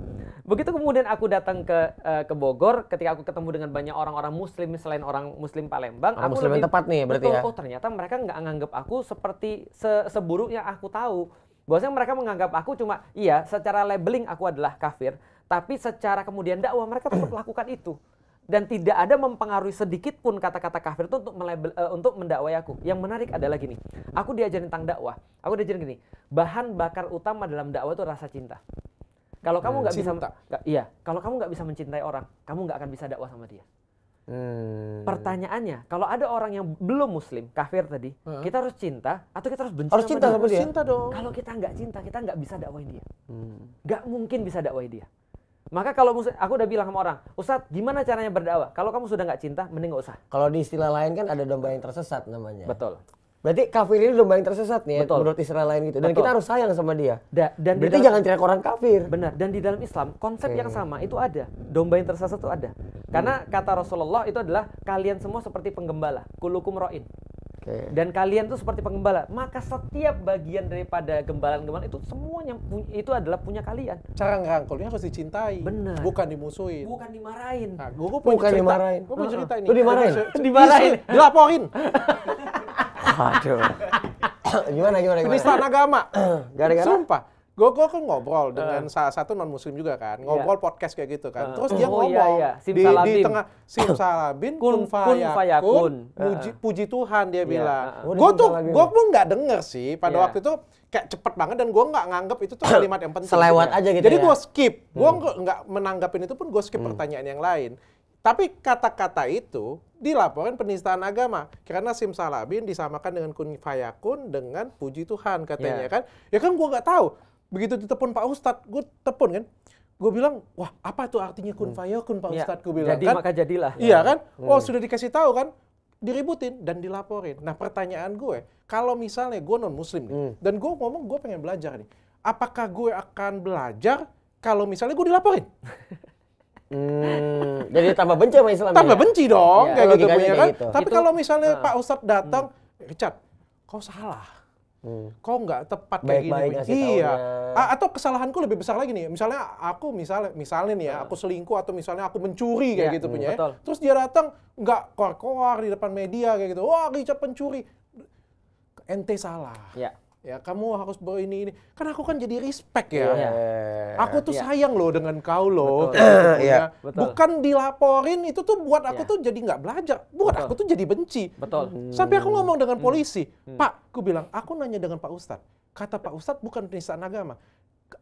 Begitu kemudian aku datang ke uh, ke Bogor, ketika aku ketemu dengan banyak orang-orang muslim selain orang muslim Palembang. Orang aku muslim lebih, yang tepat nih berarti betul, ya. Oh ternyata mereka nggak nganggap aku seperti se seburuk yang aku tahu Bahwasanya mereka menganggap aku cuma iya secara labeling aku adalah kafir, tapi secara kemudian dakwah mereka tetap melakukan itu dan tidak ada mempengaruhi sedikit pun kata-kata kafir itu untuk melabel, uh, untuk mendakwai aku. Yang menarik adalah gini, aku diajarin tentang dakwah. Aku diajarin gini, bahan bakar utama dalam dakwah itu rasa cinta. Kalau kamu eh, nggak bisa, gak, iya, kalau kamu nggak bisa mencintai orang, kamu nggak akan bisa dakwah sama dia. Hmm. Pertanyaannya, kalau ada orang yang belum muslim, kafir tadi, hmm. kita harus cinta atau kita harus benci harus cinta Sama Cinta dong. Kalau kita nggak cinta, kita nggak bisa dakwain dia. Hmm. Nggak hmm. mungkin bisa dakwain dia. Maka kalau aku udah bilang sama orang, Ustadz gimana caranya berdakwah? Kalau kamu sudah nggak cinta, mending nggak usah. Kalau di istilah lain kan ada domba yang tersesat namanya. Betul. Berarti kafir ini domba yang tersesat nih ya, Betul. menurut Israel lain gitu. Dan Betul. kita harus sayang sama dia. Da, dan Berarti dalam, jangan teriak orang kafir. Benar. Dan di dalam Islam konsep okay. yang sama itu ada. Domba yang tersesat itu ada. Karena hmm. kata Rasulullah itu adalah kalian semua seperti penggembala. Kulukum roin. Okay. Dan kalian tuh seperti penggembala. Maka setiap bagian daripada gembalan-gembalan itu semuanya itu adalah punya kalian. Cara ngerangkulnya harus dicintai. Benar. Bukan dimusuhin. Bukan dimarahin. Nah, gue, gue punya Bukan cerita. dimarahin. Gue punya cerita ah. ini. Lu dimarahin? dimarahin. Dilaporin. Aduh. gimana gimana gimana? Penistaan agama. Gara-gara? Sumpah. Gue gue kan ngobrol dengan uh. salah satu non muslim juga kan, iya. ngobrol yeah. podcast kayak gitu kan. Uh. Terus dia oh, iya, iya. Di, di tengah simsalabin kun, kun fayakun, puji, eh. puji Tuhan dia yeah. bilang. Uh. Gue tuh gue pun nggak denger sih pada yeah. waktu itu kayak cepet banget dan gue nggak nganggep itu tuh kalimat yang penting. Selewat gitu ya. aja gitu. Jadi ya? gue skip, gue hmm. nggak menanggapin itu pun gue skip hmm. pertanyaan yang lain. Tapi kata-kata itu dilaporkan penistaan agama karena simsalabin disamakan dengan kun fayakun dengan puji Tuhan katanya yeah. kan. Ya kan gua nggak tahu. Begitu ditelepon Pak Ustadz, gue telepon kan. Gue bilang, wah apa tuh artinya kun hmm. fayakun Pak ya, Ustadz? Gue bilang Jadi, kan. maka jadilah. Iya ya. kan? Oh, hmm. Oh sudah dikasih tahu kan? diributin dan dilaporin. Nah pertanyaan gue, kalau misalnya gue non muslim nih, hmm. dan gue ngomong gue pengen belajar nih, apakah gue akan belajar kalau misalnya gue dilaporin? Hmm, jadi tambah benci sama Islam. Tambah ya? benci dong, ya, kayak gitu punya kan. Gitu. Tapi kalau misalnya nah. Pak Ustadz datang, hmm. Richard, kau salah. Hmm. Kau nggak tepat kayak gini. Iya. A atau kesalahanku lebih besar lagi nih. Misalnya aku misalnya misalnya nih ya, ah. aku selingkuh atau misalnya aku mencuri kayak iya, gitu hmm, ya, gitu punya. Betul. Terus dia datang nggak kor-kor di depan media kayak gitu. Wah, Richard pencuri. Ente salah. Ya ya kamu harus bawa ini ini kan aku kan jadi respect ya yeah. aku tuh yeah. sayang loh dengan kau loh betul. yeah. Gitu iya, ya. bukan dilaporin itu tuh buat aku yeah. tuh jadi nggak belajar buat betul. aku tuh jadi benci betul hmm. sampai aku ngomong dengan hmm. polisi hmm. pak aku bilang aku nanya dengan pak ustadz kata pak ustadz bukan penistaan agama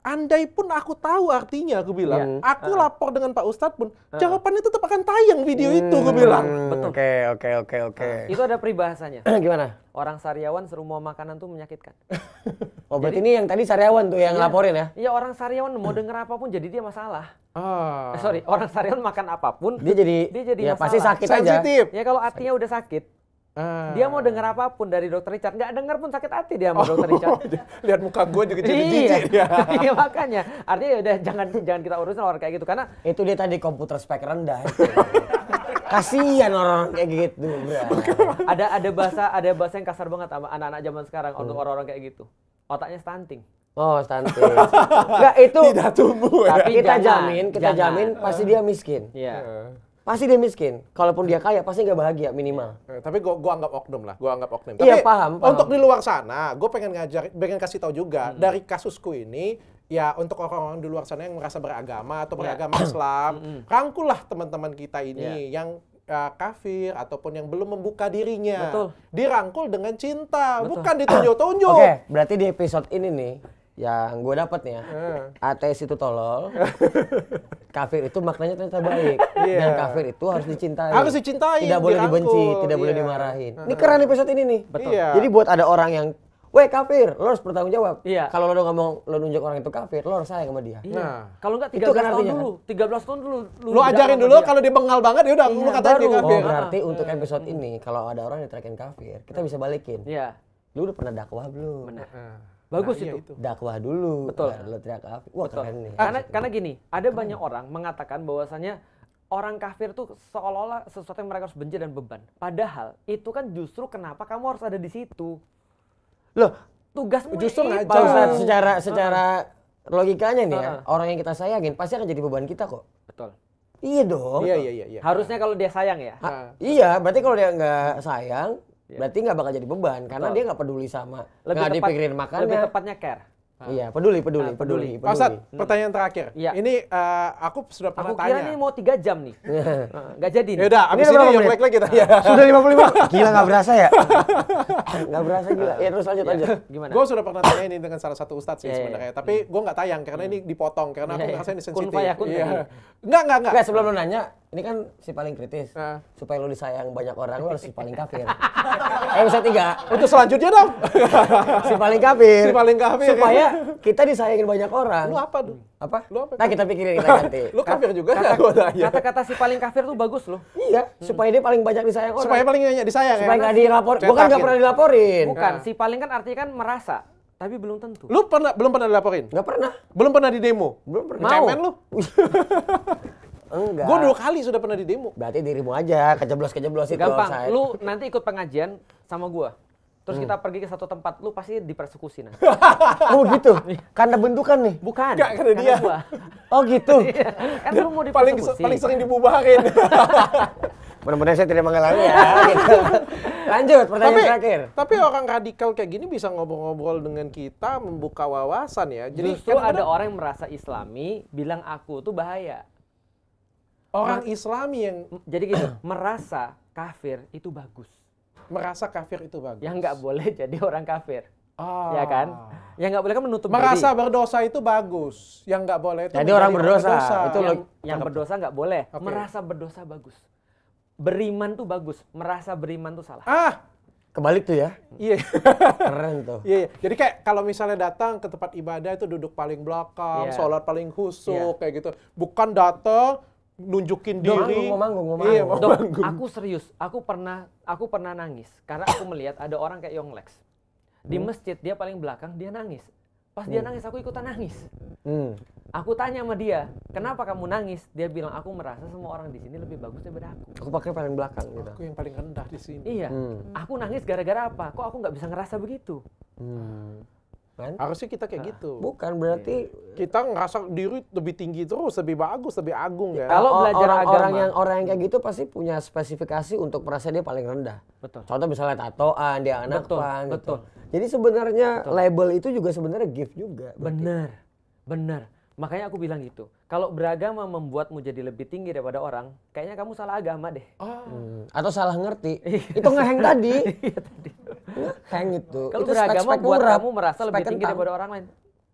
Andai pun aku tahu artinya, aku bilang. Yeah. Aku uh. lapor dengan Pak Ustadz pun, uh. jawabannya tetap akan tayang video hmm. itu, aku hmm, bilang. Betul. Oke, okay, oke, okay, oke, okay, oke. okay. Nah, itu ada peribahasanya. Gimana? Orang sariawan serumah makanan tuh menyakitkan. oh, berarti ini yang tadi sariawan tuh yang iya, laporin ya? Iya, orang sariawan mau denger apapun jadi dia masalah. Ah. eh, Sorry, orang sariawan makan apapun, dia jadi dia jadi ya, masalah. pasti sakit Sensitif. aja. Ya kalau artinya udah sakit, dia mau ah. dengar apapun dari dokter Richard, nggak dengar pun sakit hati dia sama oh, dokter Richard. Lihat muka gue juga jadi iya. jijik iya. ya. iya makanya. Artinya ya udah jangan jangan kita urusin orang kayak gitu karena itu dia tadi komputer spek rendah. Kasihan orang kayak gitu, bro. ada ada bahasa ada bahasa yang kasar banget sama anak-anak zaman sekarang hmm. untuk orang-orang kayak gitu. Otaknya stunting. Oh, stunting. Enggak itu tidak tumbuh. Ya. Tapi ya. kita jangan, jamin, kita jangan. jamin pasti dia miskin. Iya. Yeah pasti dia miskin. Kalaupun dia kaya, pasti nggak bahagia minimal. Iya. Eh, tapi gue gua anggap oknum lah, gue anggap oknum. iya paham, paham. Untuk di luar sana, gue pengen ngajar, pengen kasih tahu juga hmm. dari kasusku ini. Ya untuk orang-orang di luar sana yang merasa beragama atau iya. beragama yeah. Islam, hmm, hmm. rangkulah teman-teman kita ini yeah. yang uh, kafir ataupun yang belum membuka dirinya. Betul. Dirangkul dengan cinta, Betul. bukan ditunjuk-tunjuk. Oke, okay, berarti di episode ini nih yang gue dapat nih ya ateis itu tolol kafir itu maknanya ternyata baik yeah. dan kafir itu harus dicintai harus dicintai tidak boleh dirangkul. dibenci tidak yeah. boleh iya. dimarahin ini keren episode ini nih betul yeah. jadi buat ada orang yang Weh kafir, lo harus bertanggung jawab. Iya. Kalau lo udah ngomong lo nunjuk orang itu kafir, lo harus sayang sama dia. Iya. Nah. Kalau enggak 13 itu kan artinya, kan? tahun dulu, kan? 13 tahun dulu lo lo ajarin dulu kalau dia bengal banget ya udah iya, lu katain dia kafir. Oh, berarti nah. untuk episode hmm. ini kalau ada orang yang terakhir kafir, kita hmm. bisa balikin. Iya. Lu udah pernah dakwah belum? Benar. Bagus nah, iya itu. itu. Dakwah dulu. Betul. Lalu teriak kafir. Wah, Betul. keren nih. Karena gitu. karena gini, ada keren. banyak orang mengatakan bahwasanya orang kafir tuh seolah-olah sesuatu yang mereka harus benci dan beban. Padahal itu kan justru kenapa kamu harus ada di situ. Loh, tugas justru ngajak secara secara, secara uh. logikanya nih uh. ya. Orang yang kita sayangin pasti akan jadi beban kita kok. Betul. Iya dong. Iya iya iya. iya. Harusnya kalau dia sayang ya. Ha, iya, berarti kalau dia nggak sayang, Yeah. Berarti nggak bakal jadi beban karena dia nggak peduli sama lebih gak tepat, dipikirin makannya. Lebih tepatnya care. Ah. Iya, peduli, peduli, nah, peduli, peduli. hmm. pertanyaan terakhir. Ya. Ini uh, aku sudah pernah aku tanya. Aku kira ini mau tiga jam nih. Gak jadi nih. Yaudah, abis ini, ini yang lag kita. Ya. Sudah 55. Gila gak berasa ya? gak berasa gila. Ya terus lanjut, ya. lanjut. Gimana? Gue sudah pernah tanya ini dengan salah satu Ustadz sih iya, iya. sebenarnya. Tapi hmm. gue gak tayang karena ini hmm. dipotong. Karena aku iya, ngerasa ini sensitif. Kun fayakun Enggak, enggak, enggak. Enggak, sebelum lu nanya, ini kan si paling kritis. Uh. Supaya lu disayang banyak orang, lu harus si paling kafir. eh bisa tiga. Untuk selanjutnya dong. si paling kafir. Si paling kafir. Supaya kita disayangin banyak orang. Lu apa tuh? Apa? Lu apa? Nah kita pikirin kita ganti. lu kafir juga kata, ya? Kata-kata si paling kafir tuh bagus loh. Iya. Hmm. Supaya dia paling banyak disayang orang. Supaya paling banyak disayang. Supaya ya. nggak dilapor. Gue kan nggak pernah dilaporin. Bukan. Nah. Si paling kan artinya kan merasa. Tapi belum tentu. Lu pernah belum pernah dilaporin? Gak pernah. Belum pernah di demo? Belum pernah. Cemen lu. Enggak. Gue dua kali sudah pernah di demo. Berarti dirimu aja kejeblos-kejeblos itu. Gampang. Saya. Lu nanti ikut pengajian sama gue. Terus hmm. kita pergi ke satu tempat, lu pasti dipersekusi nanti. oh gitu? Karena bentukan nih? Bukan. enggak karena, karena dia. Gua. Oh gitu? Iya. kan lu mau Paling, paling sering dibubahin. Bener-bener saya tidak mengalami ya. Lanjut pertanyaan tapi, terakhir. Tapi orang radikal kayak gini bisa ngobrol-ngobrol dengan kita, membuka wawasan ya. Jadi Justru kan ada orang yang merasa islami, bilang aku tuh bahaya orang Mer Islami yang jadi gitu merasa kafir itu bagus. Merasa kafir itu bagus. Yang nggak boleh jadi orang kafir. Ah. Ya kan? Yang nggak boleh kan menutup Merasa diri. berdosa itu bagus. Yang nggak boleh itu nah, Jadi orang berdosa. berdosa. Itu yang, yang berdosa nggak boleh. Okay. Merasa berdosa bagus. Beriman tuh bagus. Merasa beriman tuh salah. Ah, kebalik tuh ya. Iya. Keren tuh. Iya, iya. Jadi kayak kalau misalnya datang ke tempat ibadah itu duduk paling belakang, yeah. sholat paling khusyuk yeah. kayak gitu. Bukan datang nunjukin diri. mau manggung, manggung. Iya, Dok, manggung. aku serius, aku pernah aku pernah nangis karena aku melihat ada orang kayak Lex Di hmm. masjid dia paling belakang dia nangis. Pas hmm. dia nangis aku ikutan nangis. Hmm. Aku tanya sama dia, "Kenapa kamu nangis?" Dia bilang, "Aku merasa semua orang di sini lebih bagus daripada aku." Aku pakai paling belakang gitu. Aku yang paling rendah di sini. Iya. Hmm. Aku nangis gara-gara apa? Kok aku nggak bisa ngerasa begitu? Hmm Kan? Harusnya kita kayak nah, gitu. Bukan berarti iya. kita ngerasa diri lebih tinggi terus, lebih bagus, lebih agung ya. Kalau belajar orang, orang yang orang yang kayak gitu pasti punya spesifikasi untuk merasa dia paling rendah. Betul. Contoh misalnya tatoan, dia anak betul, pan, gitu. Betul. Jadi sebenarnya label itu juga sebenarnya gift juga. Benar. Benar. Makanya aku bilang gitu. Kalau beragama membuatmu jadi lebih tinggi daripada orang, kayaknya kamu salah agama deh. Oh. Hmm. Atau salah ngerti. Iya. itu ngeheng tadi. iya tadi. Ngeheng itu. Kalau beragama spek buat kamu merasa lebih tinggi kentang. daripada orang lain,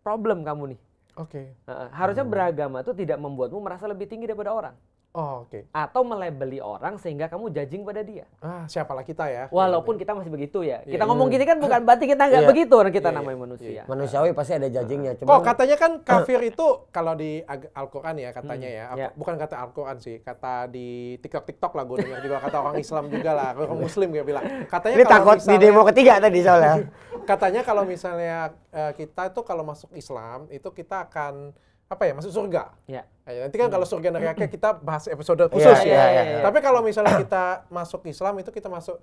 problem kamu nih. Oke. Okay. Nah, harusnya hmm. beragama itu tidak membuatmu merasa lebih tinggi daripada orang. Oh, oke. Okay. Atau melebeli orang sehingga kamu judging pada dia. Ah, siapalah kita ya. Walaupun iya, kita masih begitu ya. Yeah. Kita ngomong gini kan bukan berarti kita nggak yeah. begitu orang kita yeah. Iya. namanya manusia. Yeah. Iya. Manusiawi pasti ada judgingnya. Cuman... Oh, katanya kan kafir itu kalau di Al-Qur'an ya katanya hmm, ya. Yeah. Bukan kata Al-Qur'an sih, kata di TikTok-Tiktok lah gue dengar juga kata orang Islam juga lah, orang muslim gue bilang. Katanya Ini takut misalnya, di demo ketiga tadi soalnya. katanya kalau misalnya eh, kita itu kalau masuk Islam itu kita akan apa ya masuk surga. Ya. nanti kan kalau surga neraka hmm. kita bahas episode iya, khusus yeah, ya. Yeah, yeah, yeah. Tapi kalau misalnya kita masuk Islam itu kita masuk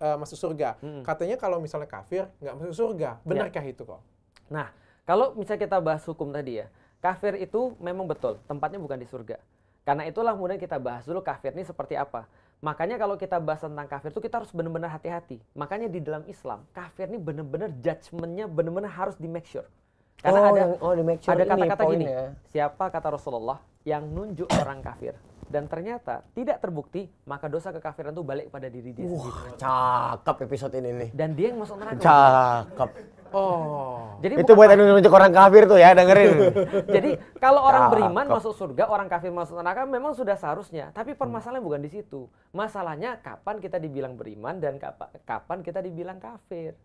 uh, masuk surga. Hmm. Katanya kalau misalnya kafir nggak masuk surga. Benarkah yeah. itu kok? Nah, kalau misalnya kita bahas hukum tadi ya, kafir itu memang betul tempatnya bukan di surga. Karena itulah kemudian kita bahas dulu kafir ini seperti apa. Makanya kalau kita bahas tentang kafir itu kita harus benar-benar hati-hati. Makanya di dalam Islam, kafir ini benar-benar judgementnya benar-benar harus di make sure. Karena oh, ada yang, oh, sure ada kata-kata gini, ya. siapa kata Rasulullah yang nunjuk orang kafir dan ternyata tidak terbukti, maka dosa kekafiran itu balik pada diri dia. Wah, sendiri. cakep episode ini nih. Dan dia yang masuk neraka. Cakep. Oh. Jadi itu buat nunjuk orang kafir tuh ya, dengerin. Jadi kalau orang cakep. beriman masuk surga, orang kafir masuk neraka memang sudah seharusnya. Tapi permasalahannya bukan di situ. Masalahnya kapan kita dibilang beriman dan kapan kita dibilang kafir.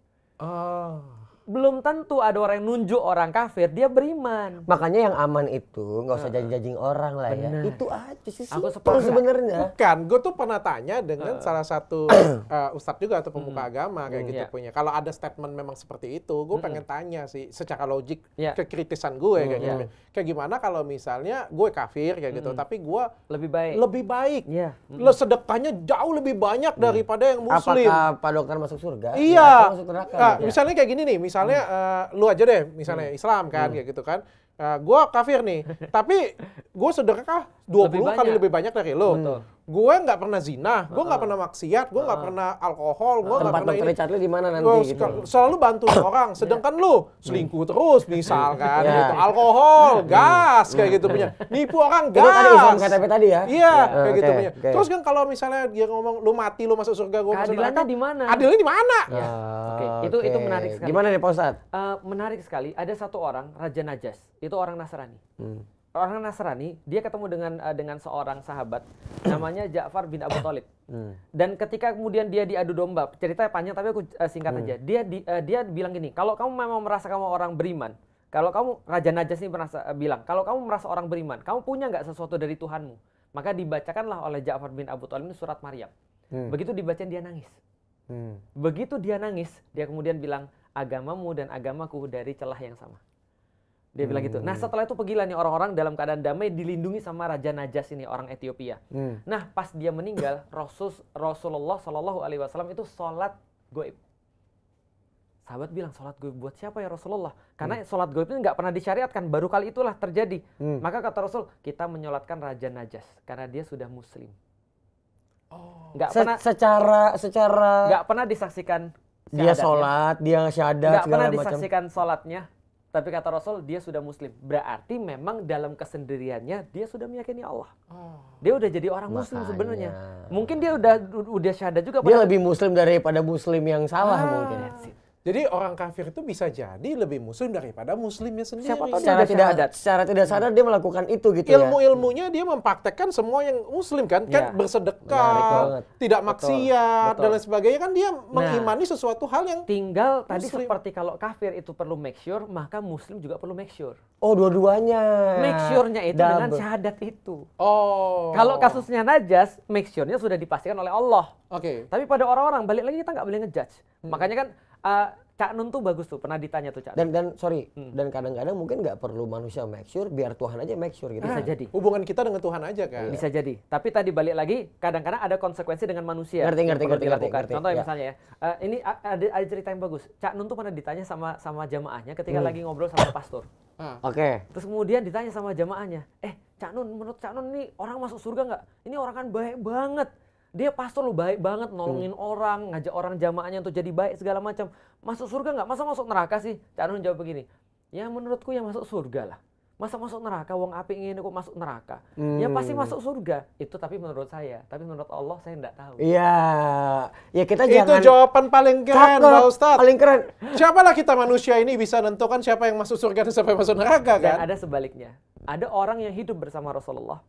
Oh belum tentu ada orang yang nunjuk orang kafir dia beriman makanya yang aman itu nggak usah jajing-jajing orang lah ya itu aja sih aku sebenarnya bukan gue tuh pernah tanya dengan salah satu eh, ustadz juga atau pemuka hmm. agama kayak hmm, gitu iya. punya kalau ada statement memang seperti itu gue hmm. pengen tanya sih secara logik iya. kekritisan gue gitu. iya. kayak gimana kalau misalnya gue kafir kayak gitu tapi gue lebih baik lebih baik yeah. lo sedekahnya jauh lebih banyak daripada yang muslim apakah pak dokter masuk surga iya nah, misalnya kayak gini nih misalnya uh, lu aja deh misalnya hmm. Islam kan hmm. kayak gitu kan uh, eh, gue kafir nih tapi gue sedekah 20 lebih kali lebih banyak dari lo. Hmm. Gue nggak pernah zina, gue nggak pernah maksiat, gue nggak pernah alkohol, gue nggak pernah ini. Tempat di mana nanti gua, gitu. Selalu bantu orang, sedangkan lu selingkuh hmm. terus misalkan yeah. gitu. Alkohol, hmm. gas kayak hmm. gitu punya. Nipu orang gas. Itu tadi Islam KTP tadi ya. Iya, yeah, kayak okay, gitu punya. Okay. Terus kan kalau misalnya dia ngomong lu mati lu masuk surga, gue masuk neraka. Adilnya di mana? Adilnya di mana? Ya. ya oke, itu itu menarik sekali. Gimana nih Pak Uh, menarik sekali. Ada satu orang Raja Najas. Itu orang Nasrani. Hmm orang Nasrani dia ketemu dengan uh, dengan seorang sahabat namanya Ja'far bin Abu Talib Hmm. Dan ketika kemudian dia diadu domba, ceritanya panjang tapi aku uh, singkat hmm. aja. Dia di, uh, dia bilang gini, kalau kamu memang merasa kamu orang beriman, kalau kamu Raja Najas ini pernah uh, bilang, kalau kamu merasa orang beriman, kamu punya nggak sesuatu dari Tuhanmu? Maka dibacakanlah oleh Ja'far bin Abu Talib ini surat Maryam. Hmm. Begitu dibacakan dia nangis. Hmm. Begitu dia nangis, dia kemudian bilang agamamu dan agamaku dari celah yang sama. Dia bilang gitu. Nah hmm. setelah itu pergilah nih orang-orang dalam keadaan damai dilindungi sama Raja Najas ini orang Ethiopia. Hmm. Nah pas dia meninggal Rasul Rasulullah Shallallahu Alaihi Wasallam itu sholat goib. Sahabat bilang sholat goib buat siapa ya Rasulullah? Karena hmm. sholat goib itu nggak pernah disyariatkan. Baru kali itulah terjadi. Hmm. Maka kata Rasul kita menyolatkan Raja Najas karena dia sudah Muslim. Oh. Gak Se pernah secara secara nggak pernah disaksikan dia sholat, dia syahadat, nggak pernah disaksikan sholatnya, tapi kata Rasul dia sudah muslim. Berarti memang dalam kesendiriannya dia sudah meyakini Allah. Oh. Dia udah jadi orang muslim sebenarnya. Mungkin dia udah udah syahadat juga. Dia lebih muslim daripada muslim yang salah ah. mungkin. Jadi orang kafir itu bisa jadi lebih muslim daripada muslimnya sendiri. Siapa tahu secara tidak adat, secara tidak sadar dia melakukan itu gitu ya. Ilmu-ilmunya ya? dia mempraktekkan semua yang muslim kan, kan ya. kan bersedekah, tidak maksiat betul, dan lain sebagainya kan dia nah, mengimani sesuatu hal yang tinggal muslim. tadi seperti kalau kafir itu perlu make sure, maka muslim juga perlu make sure. Oh, dua-duanya. Make sure-nya itu Double. dengan syahadat itu. Oh. Kalau kasusnya najas, make sure-nya sudah dipastikan oleh Allah. Oke. Okay. Tapi pada orang-orang balik lagi kita nggak boleh ngejudge. Hmm. Makanya kan uh, Cak Nun tuh bagus tuh, pernah ditanya tuh Cak. Nun. Dan dan sorry, hmm. dan kadang-kadang mungkin nggak perlu manusia make sure, biar Tuhan aja make sure gitu. Bisa nah, jadi. Hubungan kita dengan Tuhan aja kan. Bisa jadi. Tapi tadi balik lagi, kadang-kadang ada konsekuensi dengan manusia. Ngerti ngerti ngerti, ngerti, ngerti. Contoh ya. Iya. misalnya ya, uh, ini ada, ada cerita yang bagus. Cak Nun tuh pernah ditanya sama sama jamaahnya ketika hmm. lagi ngobrol sama pastor. Hmm. Oke. Okay. Terus kemudian ditanya sama jamaahnya, eh Cak Nun, menurut Cak Nun ini orang masuk surga nggak? Ini orang kan baik banget dia pastor lo baik banget nolongin hmm. orang ngajak orang jamaahnya untuk jadi baik segala macam masuk surga nggak masa masuk neraka sih Cak Nun jawab begini ya menurutku yang masuk surga lah masa masuk neraka wong api ingin kok masuk neraka hmm. ya pasti hmm. masuk surga itu tapi menurut saya tapi menurut Allah saya tidak tahu iya ya kita itu jangan itu jawaban paling keren Pak Ustaz paling keren siapalah kita manusia ini bisa nentukan siapa yang masuk surga dan siapa yang masuk neraka kan dan ada sebaliknya ada orang yang hidup bersama Rasulullah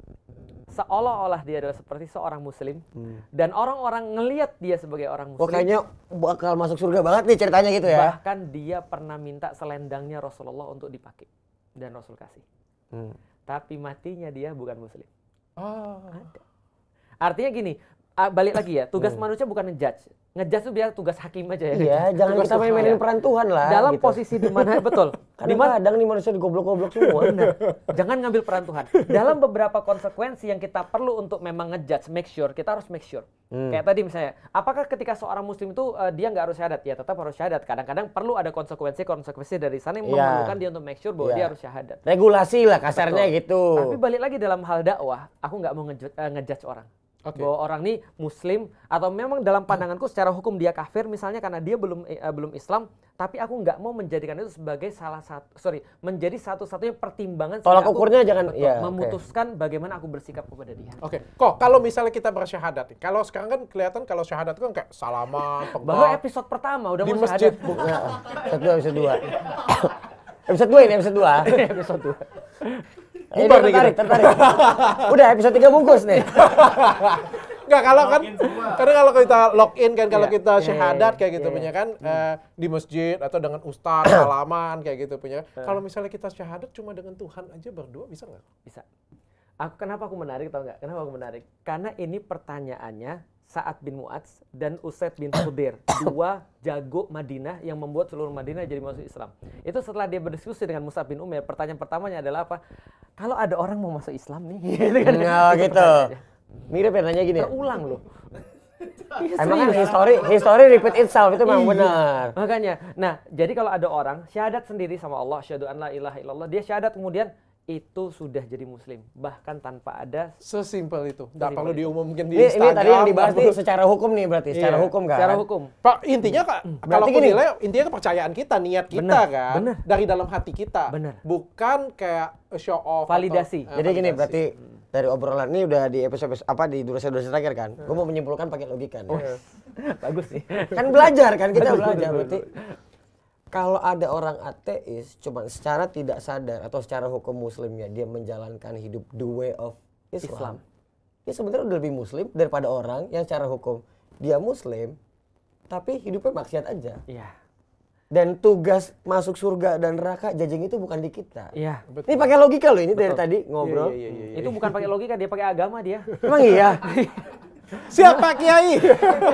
seolah-olah dia adalah seperti seorang muslim hmm. dan orang-orang ngelihat dia sebagai orang oh, muslim. Pokoknya bakal masuk surga banget nih ceritanya gitu ya. Bahkan dia pernah minta selendangnya Rasulullah untuk dipakai dan Rasul kasih. Hmm. Tapi matinya dia bukan muslim. Oh. Ada. Artinya gini, ah, balik lagi ya, tugas hmm. manusia bukan menjudge ngejudge tuh biar tugas hakim aja ya. Iya, gitu. jangan tugas kita main-mainin peran Tuhan lah. Dalam gitu. posisi di mana betul. Di mana kadang nih manusia digoblok-goblok semua. Nah, jangan ngambil peran Tuhan. Dalam beberapa konsekuensi yang kita perlu untuk memang ngejudge, make sure, kita harus make sure. Hmm. Kayak tadi misalnya, apakah ketika seorang muslim itu uh, dia nggak harus syahadat? Ya tetap harus syahadat. Kadang-kadang perlu ada konsekuensi-konsekuensi dari sana yang yeah. memerlukan dia untuk make sure bahwa yeah. dia harus syahadat. Regulasi lah kasarnya betul. gitu. Tapi balik lagi dalam hal dakwah, aku nggak mau ngejudge, uh, ngejudge orang okay. bahwa orang ini muslim atau memang dalam hmm. pandanganku secara hukum dia kafir misalnya karena dia belum uh, belum Islam tapi aku nggak mau menjadikan itu sebagai salah satu sorry menjadi satu-satunya pertimbangan tolak aku, ukurnya jangan ya, memutuskan okay. bagaimana aku bersikap kepada dia. Oke, okay. kok kalau misalnya kita bersyahadat kalau sekarang kan kelihatan kalau syahadat kan kayak salaman, baru episode pertama udah di mau masjid. Ya, satu episode dua. Episode 2 ini, episode 2. Iya, episode 2. Eh, ini Bubar tertarik, gitu. tertarik. Udah episode 3 bungkus nih. Enggak kalau kan karena kalau kita login kan kalau iya, kita iya, syahadat kayak gitu punya kan hmm. eh, di masjid atau dengan ustaz halaman kayak gitu punya. Hmm. Kalau misalnya kita syahadat cuma dengan Tuhan aja berdua bisa nggak? Bisa. Aku kenapa aku menarik tau nggak? Kenapa aku menarik? Karena ini pertanyaannya Sa'ad bin Mu'adz dan Usaid bin Hudir. dua jago Madinah yang membuat seluruh Madinah jadi masuk Islam. Itu setelah dia berdiskusi dengan Musa bin Umair, pertanyaan pertamanya adalah apa? Kalau ada orang mau masuk Islam nih, gitu kan? Nah, gitu. Mirip ya nanya gini. Ya? Terulang loh. Ya, Emang kan history, history repeat itself itu memang iya. benar. Makanya, nah jadi kalau ada orang syahadat sendiri sama Allah, syahadu an la ilaha illallah, dia syahadat kemudian itu sudah jadi muslim bahkan tanpa ada sesimpel itu nggak perlu diumumkan di ini, Instagram ini tadi yang dibahas nih secara hukum nih berarti iya. secara hukum kan secara hukum pak intinya kak hmm. kalau gini, nilai intinya kepercayaan kita niat kita bener, kan bener. dari dalam hati kita bener. bukan kayak show off validasi atau, eh, jadi validasi. gini berarti hmm. dari obrolan ini udah di episode, episode apa di durasi durasi terakhir kan hmm. gue mau menyimpulkan pakai logika nih. Oh. Iya. bagus sih kan belajar kan kita belajar berarti kalau ada orang ateis cuma secara tidak sadar atau secara hukum muslimnya dia menjalankan hidup the way of Islam, Islam. dia sebenarnya udah lebih muslim daripada orang yang secara hukum dia muslim tapi hidupnya maksiat aja. Iya. Dan tugas masuk surga dan neraka jajeng itu bukan di kita. Iya. Ini pakai logika loh ini Betul. dari tadi ngobrol. Iya, iya, iya, iya. Itu bukan pakai logika dia pakai agama dia. Emang iya. Siapa kiai?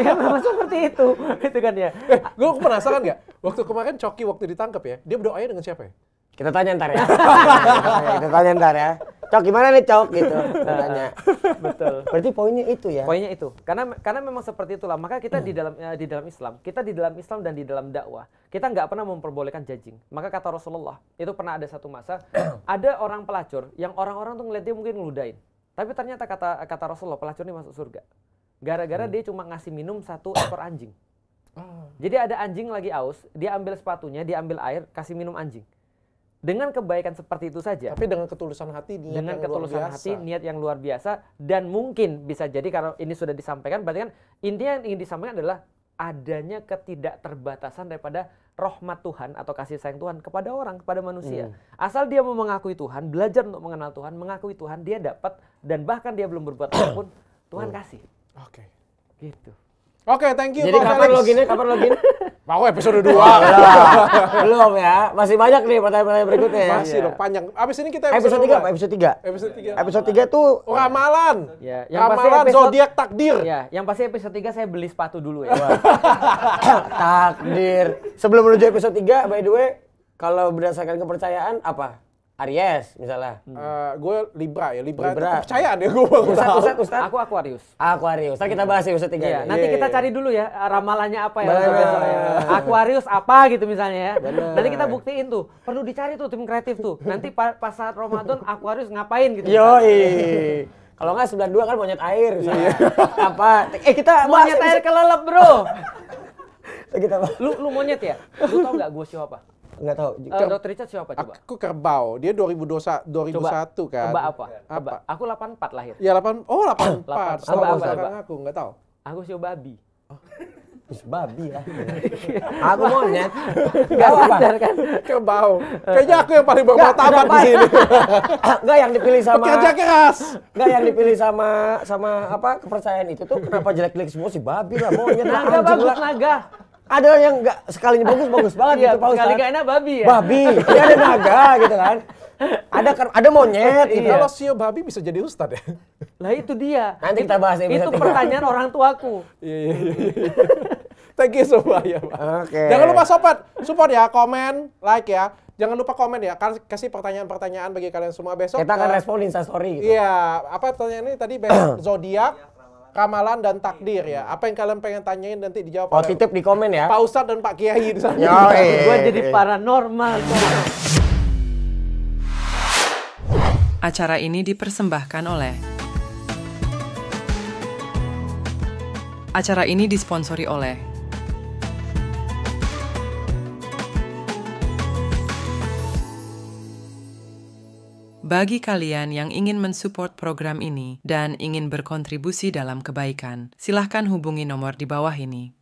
ya memang seperti itu. itu kan ya. Eh, gue penasaran gak? Waktu kemarin Coki waktu ditangkap ya, dia berdoa dengan siapa ya? Kita tanya ntar ya. Iya, kita tanya ntar ya. Cok gimana nih Cok gitu. tanya. Betul. Berarti poinnya itu ya. Poinnya itu. Karena karena memang seperti itulah. Maka kita hmm. di dalam eh, di dalam Islam, kita di dalam Islam dan di dalam dakwah, kita nggak pernah memperbolehkan judging. Maka kata Rasulullah, itu pernah ada satu masa ada orang pelacur yang orang-orang tuh ngeliat dia mungkin ngeludain. Tapi ternyata kata kata Rasulullah pelacur ini masuk surga. Gara-gara hmm. dia cuma ngasih minum satu ekor anjing. Oh. Jadi ada anjing lagi aus, dia ambil sepatunya, dia ambil air, kasih minum anjing. Dengan kebaikan seperti itu saja. Tapi dengan ketulusan hati, niat dengan yang ketulusan luar biasa. hati, niat yang luar biasa, dan mungkin bisa jadi karena ini sudah disampaikan, berarti kan intinya yang ingin disampaikan adalah adanya ketidakterbatasan daripada rahmat Tuhan atau kasih sayang Tuhan kepada orang, kepada manusia. Hmm. Asal dia mau mengakui Tuhan, belajar untuk mengenal Tuhan, mengakui Tuhan, dia dapat dan bahkan dia belum berbuat apapun, Tuhan hmm. kasih. Oke. Okay. Gitu. Oke, okay, thank you. Jadi kapan Felix. loginnya? Kapan login? Mau episode 2. Belum ya. Masih banyak nih pertanyaan-pertanyaan berikutnya ya. Masih dong, iya. panjang. Abis ini kita episode, episode 3, apa? Episode 3. Episode 3. Episode 3 tuh oh, ramalan. Ya, yang ramalan episode... zodiak takdir. Ya, yang pasti episode 3 saya beli sepatu dulu ya. takdir. Sebelum menuju episode 3, by the way, kalau berdasarkan kepercayaan apa? Aries misalnya. Hmm. Uh, eh, gue Libra ya, Libra, Libra. percaya deh gue Ustaz, Ustaz, Ustaz, Ustaz. Aku Aquarius. Aquarius. Nah kita bahas ya Ustaz tiga. Iya, nanti yeah, kita yeah. cari iya. dulu ya eh, ramalannya apa ya. Bener. Aquarius apa gitu misalnya ya. Bener. Nanti kita buktiin tuh. Perlu dicari tuh tim kreatif tuh. Nanti pa pas saat Ramadan Aquarius ngapain gitu. Yoi. Kalau nggak 92 dua kan monyet air misalnya. Iya. apa? Eh kita monyet air kelelep bro. kita bahas. Lu lu monyet ya? Lu tau nggak gue siapa? Nggak tahu. Uh, eh, Ker Dr. Richard siapa coba? Aku kerbau. Dia 2002, 2001 coba. kan. Coba apa? apa? Aku 84 lahir. Ya 8 Oh, 84. Sama apa, apa, aku nggak tahu. Aku sih babi. Oh. babi ya. aku monyet. Enggak sadar kan. Kerbau. Eh. Kayaknya aku yang paling bermartabat di sini. Enggak yang dipilih sama Kerja keras. Enggak yang dipilih sama sama apa kepercayaan itu tuh kenapa jelek-jelek semua si babi lah monyet naga bagus Naga ada yang nggak sekalinya bagus bagus banget iya, gitu Pak ustadz Sekali enak babi ya. Babi, ada naga gitu kan. Ada kan, ada monyet gitu. Kalau sio babi bisa jadi ustad ya. Lah itu dia. Nanti kita bahas ya, Itu pertanyaan orang tuaku. Iya iya iya. iya. Thank you semua ya, Pak. Okay. Jangan lupa sobat, support ya, komen, like ya. Jangan lupa komen ya, kasih pertanyaan-pertanyaan bagi kalian semua besok. Kita akan uh, respon Insta story gitu. Iya, apa pertanyaan ini tadi besok zodiak Kamalan dan iya. takdir ya. Apa yang kalian pengen tanyain nanti dijawab. Oh, titip di komen ya. Pak Ustadz dan Pak Kiai di sana. Eh. Gue jadi paranormal. Acara ini dipersembahkan oleh Acara ini disponsori oleh Bagi kalian yang ingin mensupport program ini dan ingin berkontribusi dalam kebaikan, silahkan hubungi nomor di bawah ini.